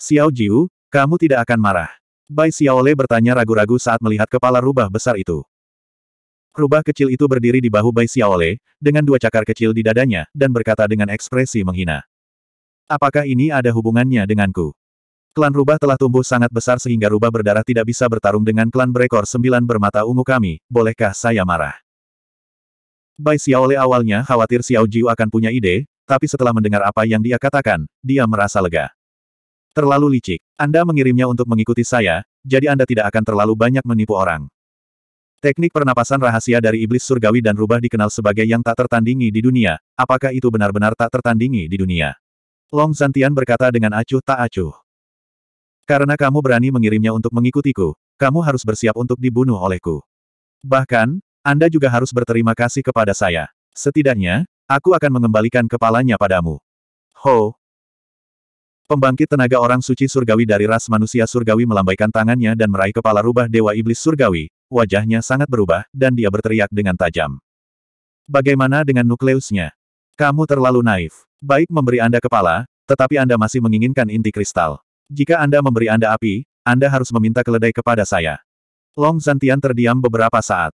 Xiao Jiu, kamu tidak akan marah. Bai Xiaole bertanya ragu-ragu saat melihat kepala rubah besar itu. Rubah kecil itu berdiri di bahu Bai Xiaole, dengan dua cakar kecil di dadanya, dan berkata dengan ekspresi menghina. Apakah ini ada hubungannya denganku? Klan rubah telah tumbuh sangat besar sehingga rubah berdarah tidak bisa bertarung dengan klan berekor sembilan bermata ungu kami, bolehkah saya marah? Bai Xiaole awalnya khawatir Xiao Jiu akan punya ide, tapi setelah mendengar apa yang dia katakan, dia merasa lega. Terlalu licik. Anda mengirimnya untuk mengikuti saya, jadi Anda tidak akan terlalu banyak menipu orang. Teknik pernapasan rahasia dari iblis surgawi dan rubah dikenal sebagai yang tak tertandingi di dunia, apakah itu benar-benar tak tertandingi di dunia? Long Zantian berkata dengan acuh tak acuh. Karena kamu berani mengirimnya untuk mengikutiku, kamu harus bersiap untuk dibunuh olehku. Bahkan, Anda juga harus berterima kasih kepada saya. Setidaknya, Aku akan mengembalikan kepalanya padamu. Ho! Pembangkit tenaga orang suci surgawi dari ras manusia surgawi melambaikan tangannya dan meraih kepala rubah Dewa Iblis Surgawi, wajahnya sangat berubah, dan dia berteriak dengan tajam. Bagaimana dengan nukleusnya? Kamu terlalu naif. Baik memberi Anda kepala, tetapi Anda masih menginginkan inti kristal. Jika Anda memberi Anda api, Anda harus meminta keledai kepada saya. Long Zantian terdiam beberapa saat.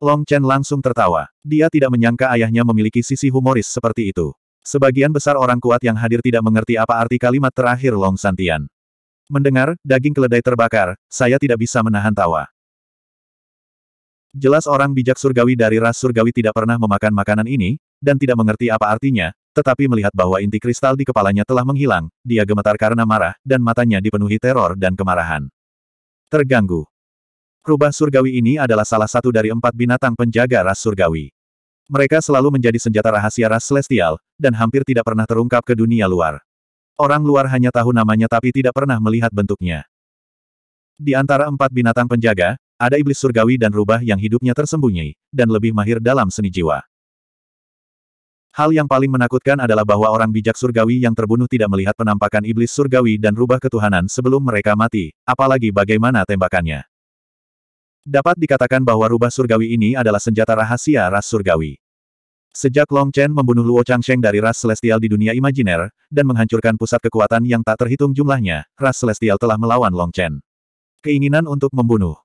Long Chen langsung tertawa. Dia tidak menyangka ayahnya memiliki sisi humoris seperti itu. Sebagian besar orang kuat yang hadir tidak mengerti apa arti kalimat terakhir Long Santian. Mendengar, daging keledai terbakar, saya tidak bisa menahan tawa. Jelas orang bijak surgawi dari ras surgawi tidak pernah memakan makanan ini, dan tidak mengerti apa artinya, tetapi melihat bahwa inti kristal di kepalanya telah menghilang, dia gemetar karena marah, dan matanya dipenuhi teror dan kemarahan. Terganggu. Rubah surgawi ini adalah salah satu dari empat binatang penjaga ras surgawi. Mereka selalu menjadi senjata rahasia ras celestial, dan hampir tidak pernah terungkap ke dunia luar. Orang luar hanya tahu namanya tapi tidak pernah melihat bentuknya. Di antara empat binatang penjaga, ada iblis surgawi dan rubah yang hidupnya tersembunyi, dan lebih mahir dalam seni jiwa. Hal yang paling menakutkan adalah bahwa orang bijak surgawi yang terbunuh tidak melihat penampakan iblis surgawi dan rubah ketuhanan sebelum mereka mati, apalagi bagaimana tembakannya. Dapat dikatakan bahwa rubah surgawi ini adalah senjata rahasia ras surgawi. Sejak Long Chen membunuh Luo Changsheng dari ras celestial di dunia imajiner, dan menghancurkan pusat kekuatan yang tak terhitung jumlahnya, ras celestial telah melawan Long Chen. Keinginan untuk membunuh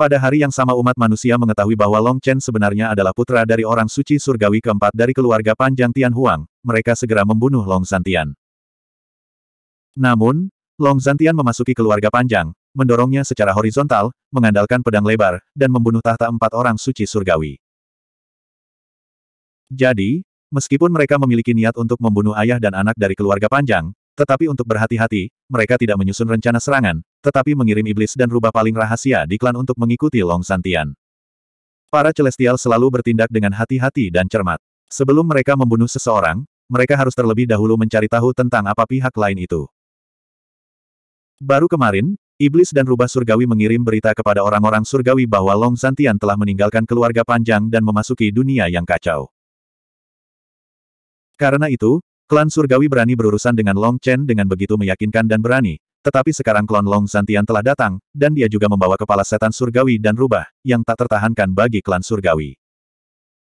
pada hari yang sama umat manusia mengetahui bahwa Long Chen sebenarnya adalah putra dari orang suci surgawi keempat dari keluarga panjang Tian Huang, mereka segera membunuh Long Zantian. Namun, Long Zantian memasuki keluarga panjang, mendorongnya secara horizontal, mengandalkan pedang lebar, dan membunuh tahta empat orang suci surgawi. Jadi, meskipun mereka memiliki niat untuk membunuh ayah dan anak dari keluarga panjang, tetapi untuk berhati-hati, mereka tidak menyusun rencana serangan, tetapi mengirim iblis dan rubah paling rahasia di klan untuk mengikuti Long Santian. Para Celestial selalu bertindak dengan hati-hati dan cermat. Sebelum mereka membunuh seseorang, mereka harus terlebih dahulu mencari tahu tentang apa pihak lain itu. Baru kemarin, Iblis dan rubah surgawi mengirim berita kepada orang-orang surgawi bahwa Long Santian telah meninggalkan keluarga panjang dan memasuki dunia yang kacau. Karena itu, klan surgawi berani berurusan dengan Long Chen dengan begitu meyakinkan dan berani, tetapi sekarang klan Long Santian telah datang, dan dia juga membawa kepala setan surgawi dan rubah, yang tak tertahankan bagi klan surgawi.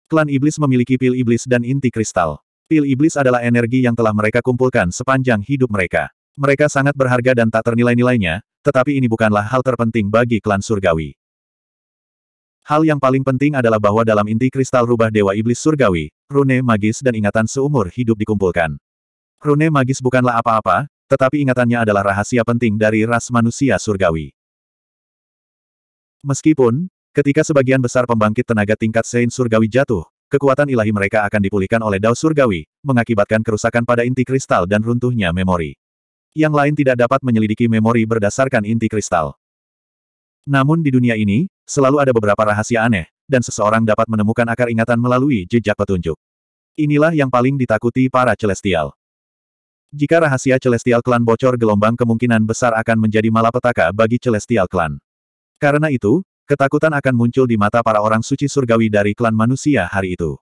Klan iblis memiliki pil iblis dan inti kristal. Pil iblis adalah energi yang telah mereka kumpulkan sepanjang hidup mereka. Mereka sangat berharga dan tak ternilai-nilainya, tetapi ini bukanlah hal terpenting bagi klan surgawi. Hal yang paling penting adalah bahwa dalam inti kristal rubah Dewa Iblis Surgawi, rune magis dan ingatan seumur hidup dikumpulkan. Rune magis bukanlah apa-apa, tetapi ingatannya adalah rahasia penting dari ras manusia surgawi. Meskipun, ketika sebagian besar pembangkit tenaga tingkat Sein Surgawi jatuh, kekuatan ilahi mereka akan dipulihkan oleh Dao Surgawi, mengakibatkan kerusakan pada inti kristal dan runtuhnya memori yang lain tidak dapat menyelidiki memori berdasarkan inti kristal. Namun di dunia ini, selalu ada beberapa rahasia aneh, dan seseorang dapat menemukan akar ingatan melalui jejak petunjuk. Inilah yang paling ditakuti para celestial. Jika rahasia Celestial klan bocor gelombang kemungkinan besar akan menjadi malapetaka bagi Celestial klan. Karena itu, ketakutan akan muncul di mata para orang suci surgawi dari klan manusia hari itu.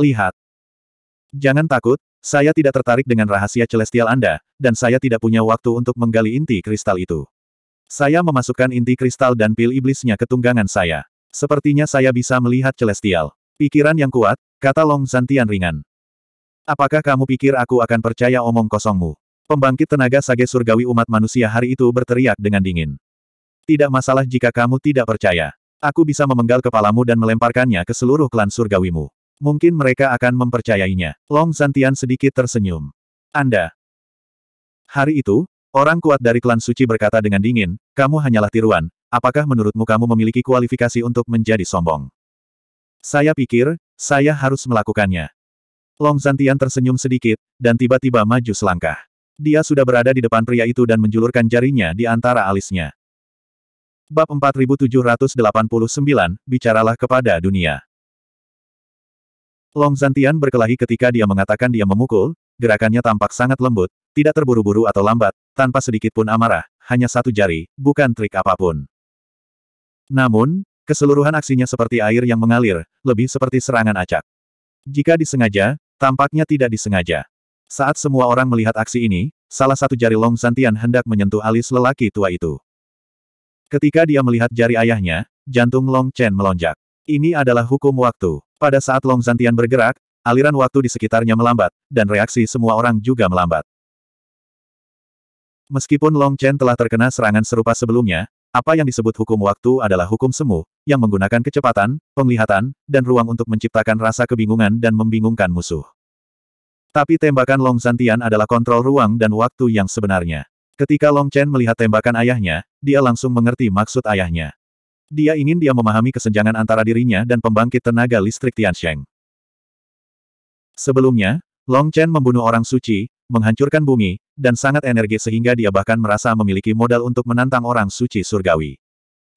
Lihat. Jangan takut, saya tidak tertarik dengan rahasia celestial Anda, dan saya tidak punya waktu untuk menggali inti kristal itu. Saya memasukkan inti kristal dan pil iblisnya ke tunggangan saya. Sepertinya saya bisa melihat celestial. Pikiran yang kuat, kata Long Zantian ringan. Apakah kamu pikir aku akan percaya omong kosongmu? Pembangkit tenaga sage surgawi umat manusia hari itu berteriak dengan dingin. Tidak masalah jika kamu tidak percaya. Aku bisa memenggal kepalamu dan melemparkannya ke seluruh klan surgawimu. Mungkin mereka akan mempercayainya. Long Santian sedikit tersenyum. Anda. Hari itu, orang kuat dari klan suci berkata dengan dingin, kamu hanyalah tiruan, apakah menurutmu kamu memiliki kualifikasi untuk menjadi sombong? Saya pikir, saya harus melakukannya. Long Santian tersenyum sedikit, dan tiba-tiba maju selangkah. Dia sudah berada di depan pria itu dan menjulurkan jarinya di antara alisnya. Bab 4789, Bicaralah kepada dunia. Long Zantian berkelahi ketika dia mengatakan dia memukul, gerakannya tampak sangat lembut, tidak terburu-buru atau lambat, tanpa sedikit pun amarah, hanya satu jari, bukan trik apapun. Namun, keseluruhan aksinya seperti air yang mengalir, lebih seperti serangan acak. Jika disengaja, tampaknya tidak disengaja. Saat semua orang melihat aksi ini, salah satu jari Long Zantian hendak menyentuh alis lelaki tua itu. Ketika dia melihat jari ayahnya, jantung Long Chen melonjak. Ini adalah hukum waktu. Pada saat Long Zantian bergerak, aliran waktu di sekitarnya melambat, dan reaksi semua orang juga melambat. Meskipun Long Chen telah terkena serangan serupa sebelumnya, apa yang disebut hukum waktu adalah hukum semu, yang menggunakan kecepatan, penglihatan, dan ruang untuk menciptakan rasa kebingungan dan membingungkan musuh. Tapi tembakan Long Zantian adalah kontrol ruang dan waktu yang sebenarnya. Ketika Long Chen melihat tembakan ayahnya, dia langsung mengerti maksud ayahnya. Dia ingin dia memahami kesenjangan antara dirinya dan pembangkit tenaga listrik Tiansheng. Sebelumnya, Long Chen membunuh orang suci, menghancurkan bumi, dan sangat energi sehingga dia bahkan merasa memiliki modal untuk menantang orang suci surgawi.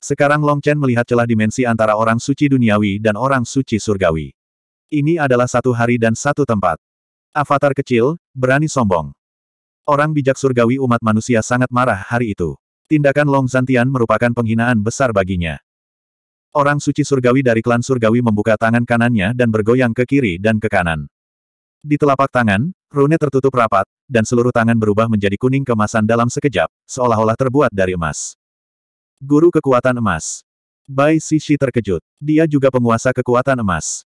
Sekarang Long Chen melihat celah dimensi antara orang suci duniawi dan orang suci surgawi. Ini adalah satu hari dan satu tempat. Avatar kecil, berani sombong. Orang bijak surgawi umat manusia sangat marah hari itu. Tindakan Long Zantian merupakan penghinaan besar baginya. Orang suci surgawi dari klan surgawi membuka tangan kanannya dan bergoyang ke kiri dan ke kanan. Di telapak tangan, rune tertutup rapat, dan seluruh tangan berubah menjadi kuning kemasan dalam sekejap, seolah-olah terbuat dari emas. Guru kekuatan emas. Bai Sishi terkejut. Dia juga penguasa kekuatan emas.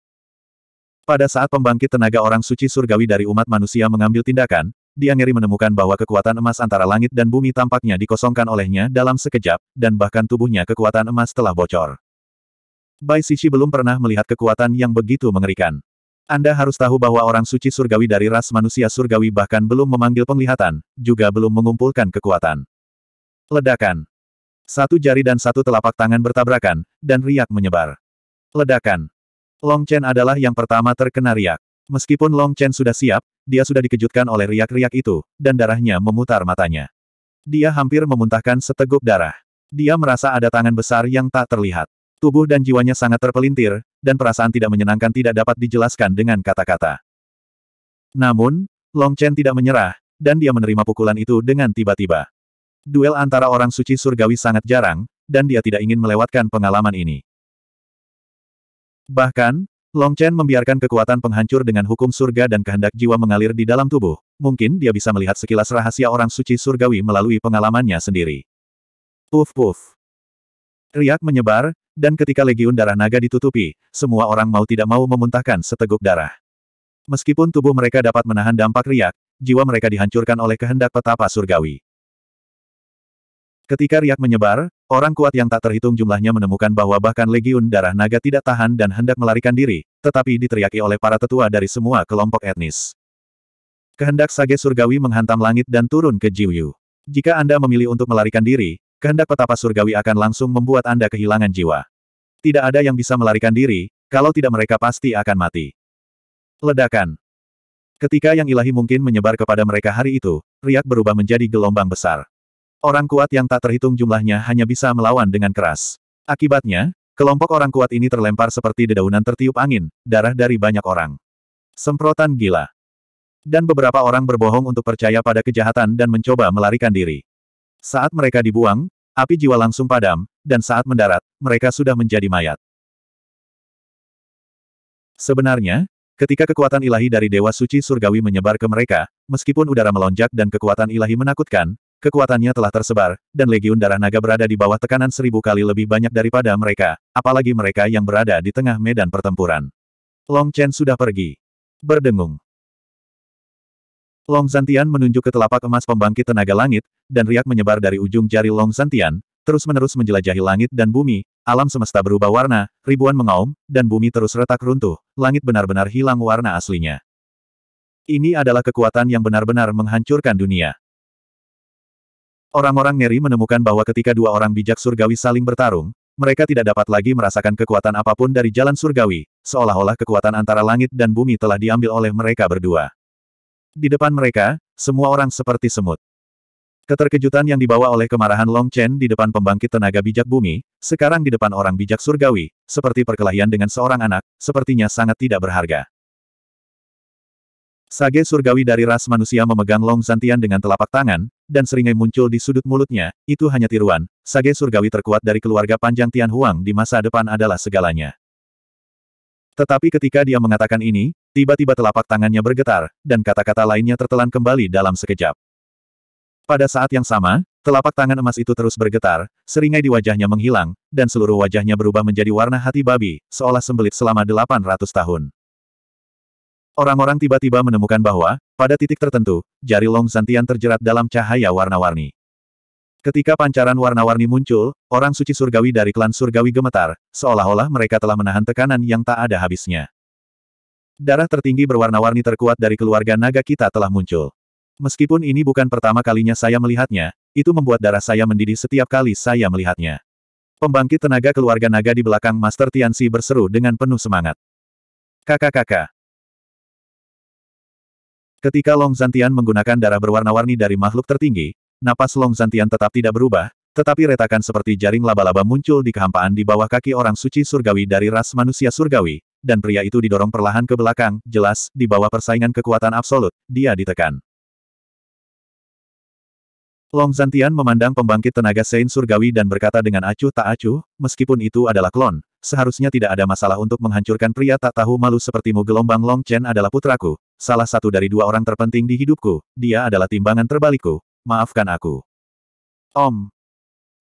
Pada saat pembangkit tenaga orang suci surgawi dari umat manusia mengambil tindakan, Diangeri menemukan bahwa kekuatan emas antara langit dan bumi tampaknya dikosongkan olehnya dalam sekejap, dan bahkan tubuhnya kekuatan emas telah bocor. Bai Sisi belum pernah melihat kekuatan yang begitu mengerikan. Anda harus tahu bahwa orang suci surgawi dari ras manusia surgawi bahkan belum memanggil penglihatan, juga belum mengumpulkan kekuatan. Ledakan. Satu jari dan satu telapak tangan bertabrakan, dan riak menyebar. Ledakan. Long Chen adalah yang pertama terkena riak. Meskipun Long Chen sudah siap, dia sudah dikejutkan oleh riak-riak itu, dan darahnya memutar matanya. Dia hampir memuntahkan seteguk darah. Dia merasa ada tangan besar yang tak terlihat. Tubuh dan jiwanya sangat terpelintir, dan perasaan tidak menyenangkan tidak dapat dijelaskan dengan kata-kata. Namun, Long Chen tidak menyerah, dan dia menerima pukulan itu dengan tiba-tiba. Duel antara orang suci surgawi sangat jarang, dan dia tidak ingin melewatkan pengalaman ini. Bahkan, Long Chen membiarkan kekuatan penghancur dengan hukum surga dan kehendak jiwa mengalir di dalam tubuh. Mungkin dia bisa melihat sekilas rahasia orang suci surgawi melalui pengalamannya sendiri. Puf puf. Riak menyebar, dan ketika legiun darah naga ditutupi, semua orang mau tidak mau memuntahkan seteguk darah. Meskipun tubuh mereka dapat menahan dampak riak, jiwa mereka dihancurkan oleh kehendak petapa surgawi. Ketika riak menyebar, Orang kuat yang tak terhitung jumlahnya menemukan bahwa bahkan Legiun Darah Naga tidak tahan dan hendak melarikan diri, tetapi diteriaki oleh para tetua dari semua kelompok etnis. Kehendak Sage Surgawi menghantam langit dan turun ke Jiuyu. Jika Anda memilih untuk melarikan diri, kehendak petapa surgawi akan langsung membuat Anda kehilangan jiwa. Tidak ada yang bisa melarikan diri, kalau tidak mereka pasti akan mati. Ledakan. Ketika yang ilahi mungkin menyebar kepada mereka hari itu, riak berubah menjadi gelombang besar. Orang kuat yang tak terhitung jumlahnya hanya bisa melawan dengan keras. Akibatnya, kelompok orang kuat ini terlempar seperti dedaunan tertiup angin, darah dari banyak orang. Semprotan gila. Dan beberapa orang berbohong untuk percaya pada kejahatan dan mencoba melarikan diri. Saat mereka dibuang, api jiwa langsung padam, dan saat mendarat, mereka sudah menjadi mayat. Sebenarnya, ketika kekuatan ilahi dari Dewa Suci Surgawi menyebar ke mereka, meskipun udara melonjak dan kekuatan ilahi menakutkan, Kekuatannya telah tersebar, dan Legiun Darah Naga berada di bawah tekanan seribu kali lebih banyak daripada mereka, apalagi mereka yang berada di tengah medan pertempuran. Long Chen sudah pergi. Berdengung. Long Zantian menunjuk ke telapak emas pembangkit tenaga langit, dan riak menyebar dari ujung jari Long Zantian, terus-menerus menjelajahi langit dan bumi, alam semesta berubah warna, ribuan mengaum, dan bumi terus retak runtuh, langit benar-benar hilang warna aslinya. Ini adalah kekuatan yang benar-benar menghancurkan dunia. Orang-orang ngeri menemukan bahwa ketika dua orang bijak surgawi saling bertarung, mereka tidak dapat lagi merasakan kekuatan apapun dari jalan surgawi, seolah-olah kekuatan antara langit dan bumi telah diambil oleh mereka berdua. Di depan mereka, semua orang seperti semut. Keterkejutan yang dibawa oleh kemarahan Long Chen di depan pembangkit tenaga bijak bumi, sekarang di depan orang bijak surgawi, seperti perkelahian dengan seorang anak, sepertinya sangat tidak berharga. Sage surgawi dari ras manusia memegang long zantian dengan telapak tangan, dan seringai muncul di sudut mulutnya, itu hanya tiruan, sage surgawi terkuat dari keluarga panjang Tian Huang di masa depan adalah segalanya. Tetapi ketika dia mengatakan ini, tiba-tiba telapak tangannya bergetar, dan kata-kata lainnya tertelan kembali dalam sekejap. Pada saat yang sama, telapak tangan emas itu terus bergetar, seringai di wajahnya menghilang, dan seluruh wajahnya berubah menjadi warna hati babi, seolah sembelit selama 800 tahun. Orang-orang tiba-tiba menemukan bahwa, pada titik tertentu, jari Long Santian terjerat dalam cahaya warna-warni. Ketika pancaran warna-warni muncul, orang suci surgawi dari klan surgawi gemetar, seolah-olah mereka telah menahan tekanan yang tak ada habisnya. Darah tertinggi berwarna-warni terkuat dari keluarga naga kita telah muncul. Meskipun ini bukan pertama kalinya saya melihatnya, itu membuat darah saya mendidih setiap kali saya melihatnya. Pembangkit tenaga keluarga naga di belakang Master Tianxi berseru dengan penuh semangat. Kakak-kakak, Ketika Long Zantian menggunakan darah berwarna-warni dari makhluk tertinggi, napas Long Zantian tetap tidak berubah, tetapi retakan seperti jaring laba-laba muncul di kehampaan di bawah kaki orang suci surgawi dari ras manusia surgawi, dan pria itu didorong perlahan ke belakang, jelas, di bawah persaingan kekuatan absolut, dia ditekan. Long Zantian memandang pembangkit tenaga Sein surgawi dan berkata dengan acuh tak acuh, meskipun itu adalah klon, seharusnya tidak ada masalah untuk menghancurkan pria tak tahu malu sepertimu gelombang Long Chen adalah putraku, salah satu dari dua orang terpenting di hidupku, dia adalah timbangan terbalikku, maafkan aku. Om.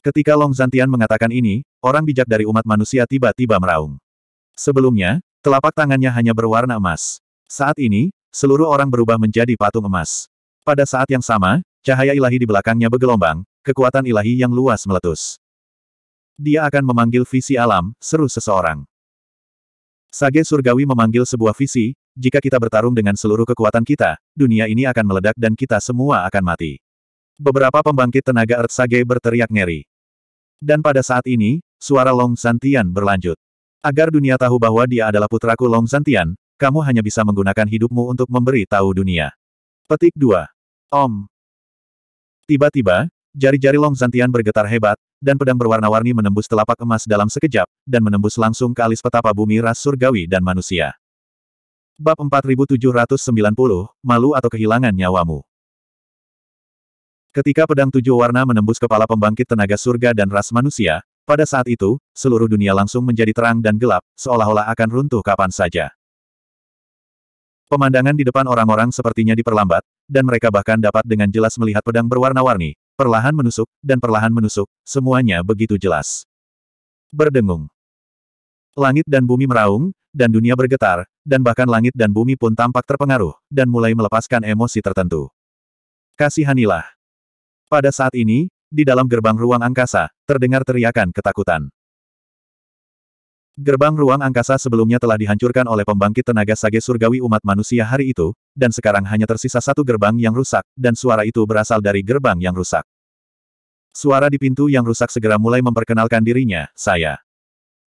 Ketika Long Zantian mengatakan ini, orang bijak dari umat manusia tiba-tiba meraung. Sebelumnya, telapak tangannya hanya berwarna emas. Saat ini, seluruh orang berubah menjadi patung emas. Pada saat yang sama, cahaya ilahi di belakangnya bergelombang, kekuatan ilahi yang luas meletus. Dia akan memanggil visi alam, seru seseorang. Sage surgawi memanggil sebuah visi, jika kita bertarung dengan seluruh kekuatan kita, dunia ini akan meledak dan kita semua akan mati. Beberapa pembangkit tenaga Earth Sage berteriak ngeri. Dan pada saat ini, suara Long Santian berlanjut. Agar dunia tahu bahwa dia adalah putraku Long Santian, kamu hanya bisa menggunakan hidupmu untuk memberi tahu dunia. Petik 2. Om. Tiba-tiba, jari-jari Long Santian bergetar hebat, dan pedang berwarna-warni menembus telapak emas dalam sekejap, dan menembus langsung ke alis petapa bumi ras surgawi dan manusia. Bab 4790, Malu atau Kehilangan Nyawamu Ketika pedang tujuh warna menembus kepala pembangkit tenaga surga dan ras manusia, pada saat itu, seluruh dunia langsung menjadi terang dan gelap, seolah-olah akan runtuh kapan saja. Pemandangan di depan orang-orang sepertinya diperlambat, dan mereka bahkan dapat dengan jelas melihat pedang berwarna-warni, perlahan menusuk, dan perlahan menusuk, semuanya begitu jelas. Berdengung. Langit dan bumi meraung, dan dunia bergetar, dan bahkan langit dan bumi pun tampak terpengaruh, dan mulai melepaskan emosi tertentu. Kasihanilah. Pada saat ini, di dalam gerbang ruang angkasa, terdengar teriakan ketakutan. Gerbang ruang angkasa sebelumnya telah dihancurkan oleh pembangkit tenaga sage surgawi umat manusia hari itu, dan sekarang hanya tersisa satu gerbang yang rusak, dan suara itu berasal dari gerbang yang rusak. Suara di pintu yang rusak segera mulai memperkenalkan dirinya, saya.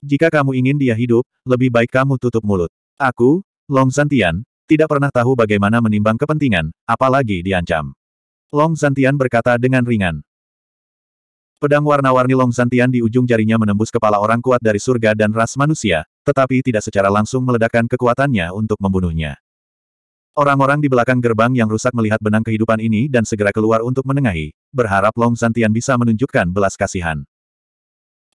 Jika kamu ingin dia hidup, lebih baik kamu tutup mulut. Aku, Long Zantian, tidak pernah tahu bagaimana menimbang kepentingan, apalagi diancam. Long Zantian berkata dengan ringan. Pedang warna-warni Long Zantian di ujung jarinya menembus kepala orang kuat dari surga dan ras manusia, tetapi tidak secara langsung meledakkan kekuatannya untuk membunuhnya. Orang-orang di belakang gerbang yang rusak melihat benang kehidupan ini dan segera keluar untuk menengahi, berharap Long Zantian bisa menunjukkan belas kasihan.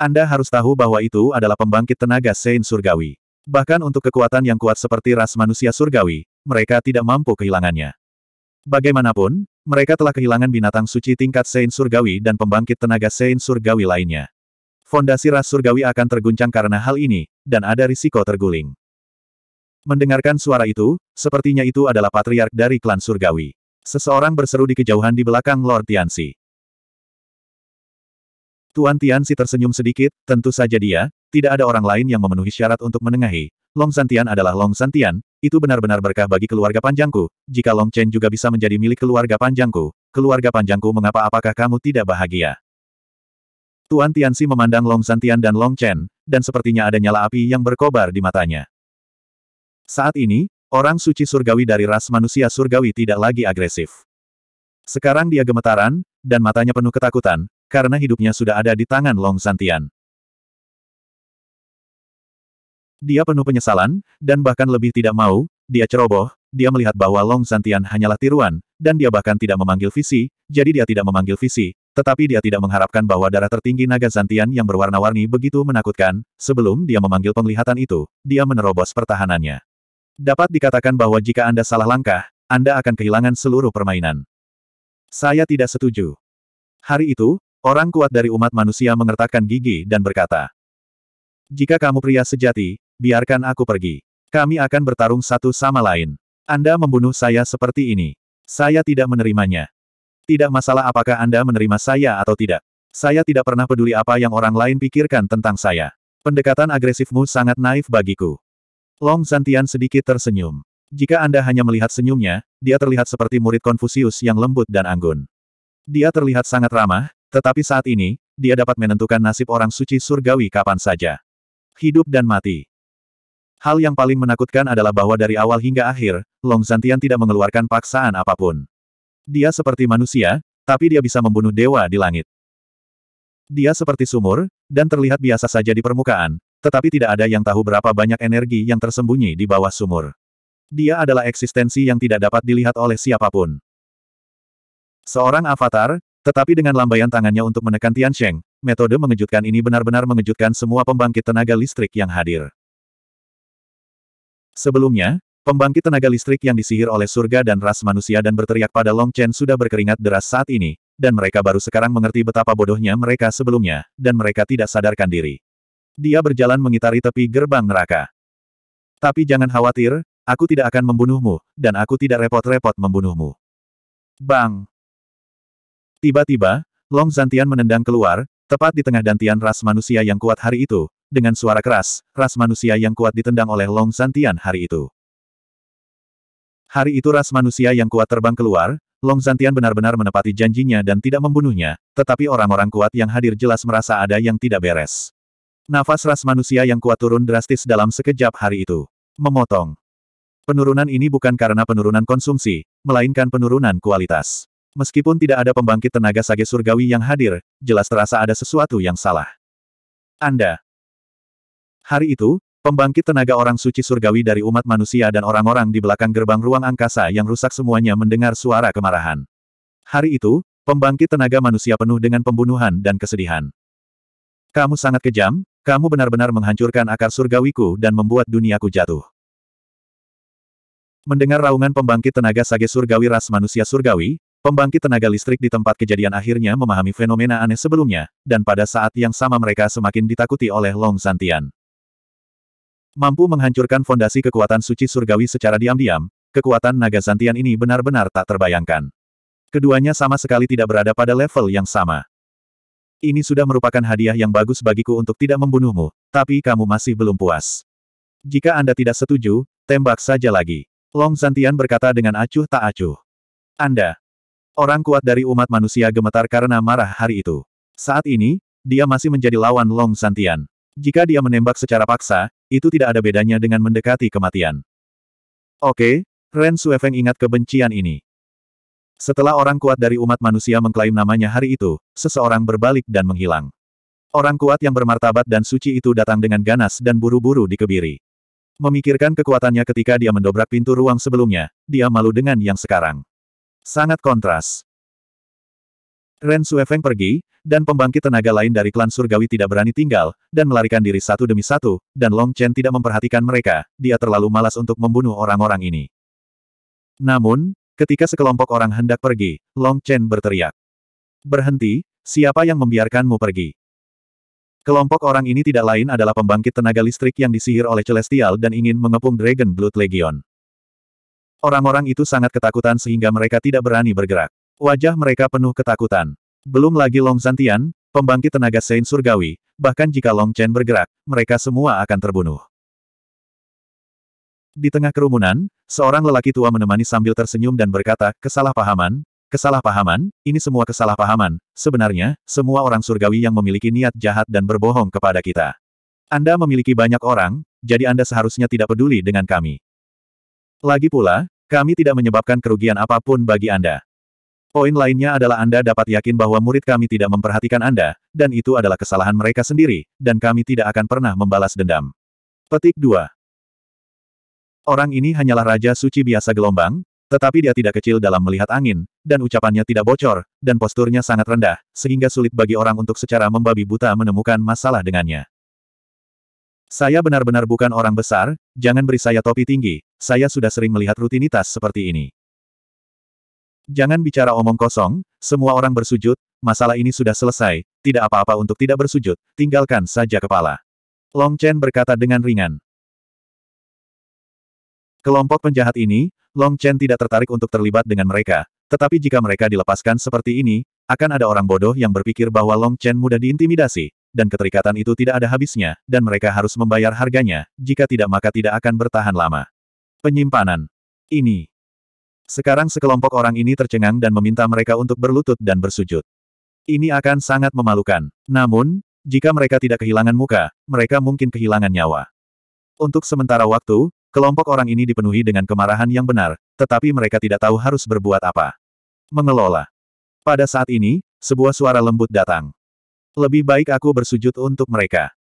Anda harus tahu bahwa itu adalah pembangkit tenaga Sein Surgawi. Bahkan untuk kekuatan yang kuat seperti ras manusia surgawi, mereka tidak mampu kehilangannya. Bagaimanapun, mereka telah kehilangan binatang suci tingkat Sein surgawi dan pembangkit tenaga Sein surgawi lainnya. Fondasi ras surgawi akan terguncang karena hal ini, dan ada risiko terguling. Mendengarkan suara itu, sepertinya itu adalah patriark dari klan surgawi. Seseorang berseru di kejauhan di belakang Lord Tianxi. Tuan Tianxi tersenyum sedikit, tentu saja dia, tidak ada orang lain yang memenuhi syarat untuk menengahi. Long Santian adalah Long Santian, itu benar-benar berkah bagi keluarga panjangku. Jika Long Chen juga bisa menjadi milik keluarga panjangku, keluarga panjangku mengapa apakah kamu tidak bahagia? Tuan Tianxi memandang Long Santian dan Long Chen, dan sepertinya ada nyala api yang berkobar di matanya. Saat ini, orang suci surgawi dari ras manusia surgawi tidak lagi agresif. Sekarang dia gemetaran, dan matanya penuh ketakutan, karena hidupnya sudah ada di tangan Long Santian. Dia penuh penyesalan, dan bahkan lebih tidak mau, dia ceroboh, dia melihat bahwa Long Santian hanyalah tiruan, dan dia bahkan tidak memanggil visi, jadi dia tidak memanggil visi, tetapi dia tidak mengharapkan bahwa darah tertinggi naga Santian yang berwarna-warni begitu menakutkan, sebelum dia memanggil penglihatan itu, dia menerobos pertahanannya. Dapat dikatakan bahwa jika Anda salah langkah, Anda akan kehilangan seluruh permainan. Saya tidak setuju. Hari itu, orang kuat dari umat manusia mengertakkan gigi dan berkata, jika kamu pria sejati, Biarkan aku pergi. Kami akan bertarung satu sama lain. Anda membunuh saya seperti ini. Saya tidak menerimanya. Tidak masalah apakah Anda menerima saya atau tidak. Saya tidak pernah peduli apa yang orang lain pikirkan tentang saya. Pendekatan agresifmu sangat naif bagiku. Long Zantian sedikit tersenyum. Jika Anda hanya melihat senyumnya, dia terlihat seperti murid Konfusius yang lembut dan anggun. Dia terlihat sangat ramah, tetapi saat ini, dia dapat menentukan nasib orang suci surgawi kapan saja. Hidup dan mati. Hal yang paling menakutkan adalah bahwa dari awal hingga akhir, Long Zantian tidak mengeluarkan paksaan apapun. Dia seperti manusia, tapi dia bisa membunuh dewa di langit. Dia seperti sumur, dan terlihat biasa saja di permukaan, tetapi tidak ada yang tahu berapa banyak energi yang tersembunyi di bawah sumur. Dia adalah eksistensi yang tidak dapat dilihat oleh siapapun. Seorang avatar, tetapi dengan lambaian tangannya untuk menekan Tian Sheng, metode mengejutkan ini benar-benar mengejutkan semua pembangkit tenaga listrik yang hadir. Sebelumnya, pembangkit tenaga listrik yang disihir oleh surga dan ras manusia dan berteriak pada Long Chen sudah berkeringat deras saat ini, dan mereka baru sekarang mengerti betapa bodohnya mereka sebelumnya, dan mereka tidak sadarkan diri. Dia berjalan mengitari tepi gerbang neraka. Tapi jangan khawatir, aku tidak akan membunuhmu, dan aku tidak repot-repot membunuhmu. Bang! Tiba-tiba, Long Zantian menendang keluar, tepat di tengah dantian ras manusia yang kuat hari itu, dengan suara keras, ras manusia yang kuat ditendang oleh Long Zantian hari itu. Hari itu ras manusia yang kuat terbang keluar, Long Zantian benar-benar menepati janjinya dan tidak membunuhnya, tetapi orang-orang kuat yang hadir jelas merasa ada yang tidak beres. Nafas ras manusia yang kuat turun drastis dalam sekejap hari itu. Memotong. Penurunan ini bukan karena penurunan konsumsi, melainkan penurunan kualitas. Meskipun tidak ada pembangkit tenaga sage surgawi yang hadir, jelas terasa ada sesuatu yang salah. Anda, Hari itu, pembangkit tenaga orang suci surgawi dari umat manusia dan orang-orang di belakang gerbang ruang angkasa yang rusak semuanya mendengar suara kemarahan. Hari itu, pembangkit tenaga manusia penuh dengan pembunuhan dan kesedihan. Kamu sangat kejam, kamu benar-benar menghancurkan akar surgawiku dan membuat duniaku jatuh. Mendengar raungan pembangkit tenaga sage surgawi ras manusia surgawi, pembangkit tenaga listrik di tempat kejadian akhirnya memahami fenomena aneh sebelumnya, dan pada saat yang sama mereka semakin ditakuti oleh Long Santian. Mampu menghancurkan fondasi kekuatan suci surgawi secara diam-diam, kekuatan naga zantian ini benar-benar tak terbayangkan. Keduanya sama sekali tidak berada pada level yang sama. Ini sudah merupakan hadiah yang bagus bagiku untuk tidak membunuhmu, tapi kamu masih belum puas. Jika Anda tidak setuju, tembak saja lagi. Long Zantian berkata dengan acuh tak acuh. Anda. Orang kuat dari umat manusia gemetar karena marah hari itu. Saat ini, dia masih menjadi lawan Long Zantian. Jika dia menembak secara paksa, itu tidak ada bedanya dengan mendekati kematian. Oke, Ren Suefeng ingat kebencian ini. Setelah orang kuat dari umat manusia mengklaim namanya hari itu, seseorang berbalik dan menghilang. Orang kuat yang bermartabat dan suci itu datang dengan ganas dan buru-buru dikebiri. Memikirkan kekuatannya ketika dia mendobrak pintu ruang sebelumnya, dia malu dengan yang sekarang. Sangat kontras. Ren Suefeng pergi, dan pembangkit tenaga lain dari klan surgawi tidak berani tinggal, dan melarikan diri satu demi satu, dan Long Chen tidak memperhatikan mereka, dia terlalu malas untuk membunuh orang-orang ini. Namun, ketika sekelompok orang hendak pergi, Long Chen berteriak. Berhenti, siapa yang membiarkanmu pergi? Kelompok orang ini tidak lain adalah pembangkit tenaga listrik yang disihir oleh Celestial dan ingin mengepung Dragon Blood Legion. Orang-orang itu sangat ketakutan sehingga mereka tidak berani bergerak. Wajah mereka penuh ketakutan. Belum lagi Long Zantian, pembangkit tenaga Sein Surgawi, bahkan jika Long Chen bergerak, mereka semua akan terbunuh. Di tengah kerumunan, seorang lelaki tua menemani sambil tersenyum dan berkata, kesalahpahaman, kesalahpahaman, ini semua kesalahpahaman, sebenarnya, semua orang surgawi yang memiliki niat jahat dan berbohong kepada kita. Anda memiliki banyak orang, jadi Anda seharusnya tidak peduli dengan kami. Lagi pula, kami tidak menyebabkan kerugian apapun bagi Anda. Poin lainnya adalah Anda dapat yakin bahwa murid kami tidak memperhatikan Anda, dan itu adalah kesalahan mereka sendiri, dan kami tidak akan pernah membalas dendam. Petik 2. Orang ini hanyalah Raja Suci biasa gelombang, tetapi dia tidak kecil dalam melihat angin, dan ucapannya tidak bocor, dan posturnya sangat rendah, sehingga sulit bagi orang untuk secara membabi buta menemukan masalah dengannya. Saya benar-benar bukan orang besar, jangan beri saya topi tinggi, saya sudah sering melihat rutinitas seperti ini. Jangan bicara omong kosong, semua orang bersujud, masalah ini sudah selesai, tidak apa-apa untuk tidak bersujud, tinggalkan saja kepala. Long Chen berkata dengan ringan. Kelompok penjahat ini, Long Chen tidak tertarik untuk terlibat dengan mereka, tetapi jika mereka dilepaskan seperti ini, akan ada orang bodoh yang berpikir bahwa Long Chen mudah diintimidasi, dan keterikatan itu tidak ada habisnya, dan mereka harus membayar harganya, jika tidak maka tidak akan bertahan lama. Penyimpanan. Ini. Sekarang sekelompok orang ini tercengang dan meminta mereka untuk berlutut dan bersujud. Ini akan sangat memalukan. Namun, jika mereka tidak kehilangan muka, mereka mungkin kehilangan nyawa. Untuk sementara waktu, kelompok orang ini dipenuhi dengan kemarahan yang benar, tetapi mereka tidak tahu harus berbuat apa. Mengelola. Pada saat ini, sebuah suara lembut datang. Lebih baik aku bersujud untuk mereka.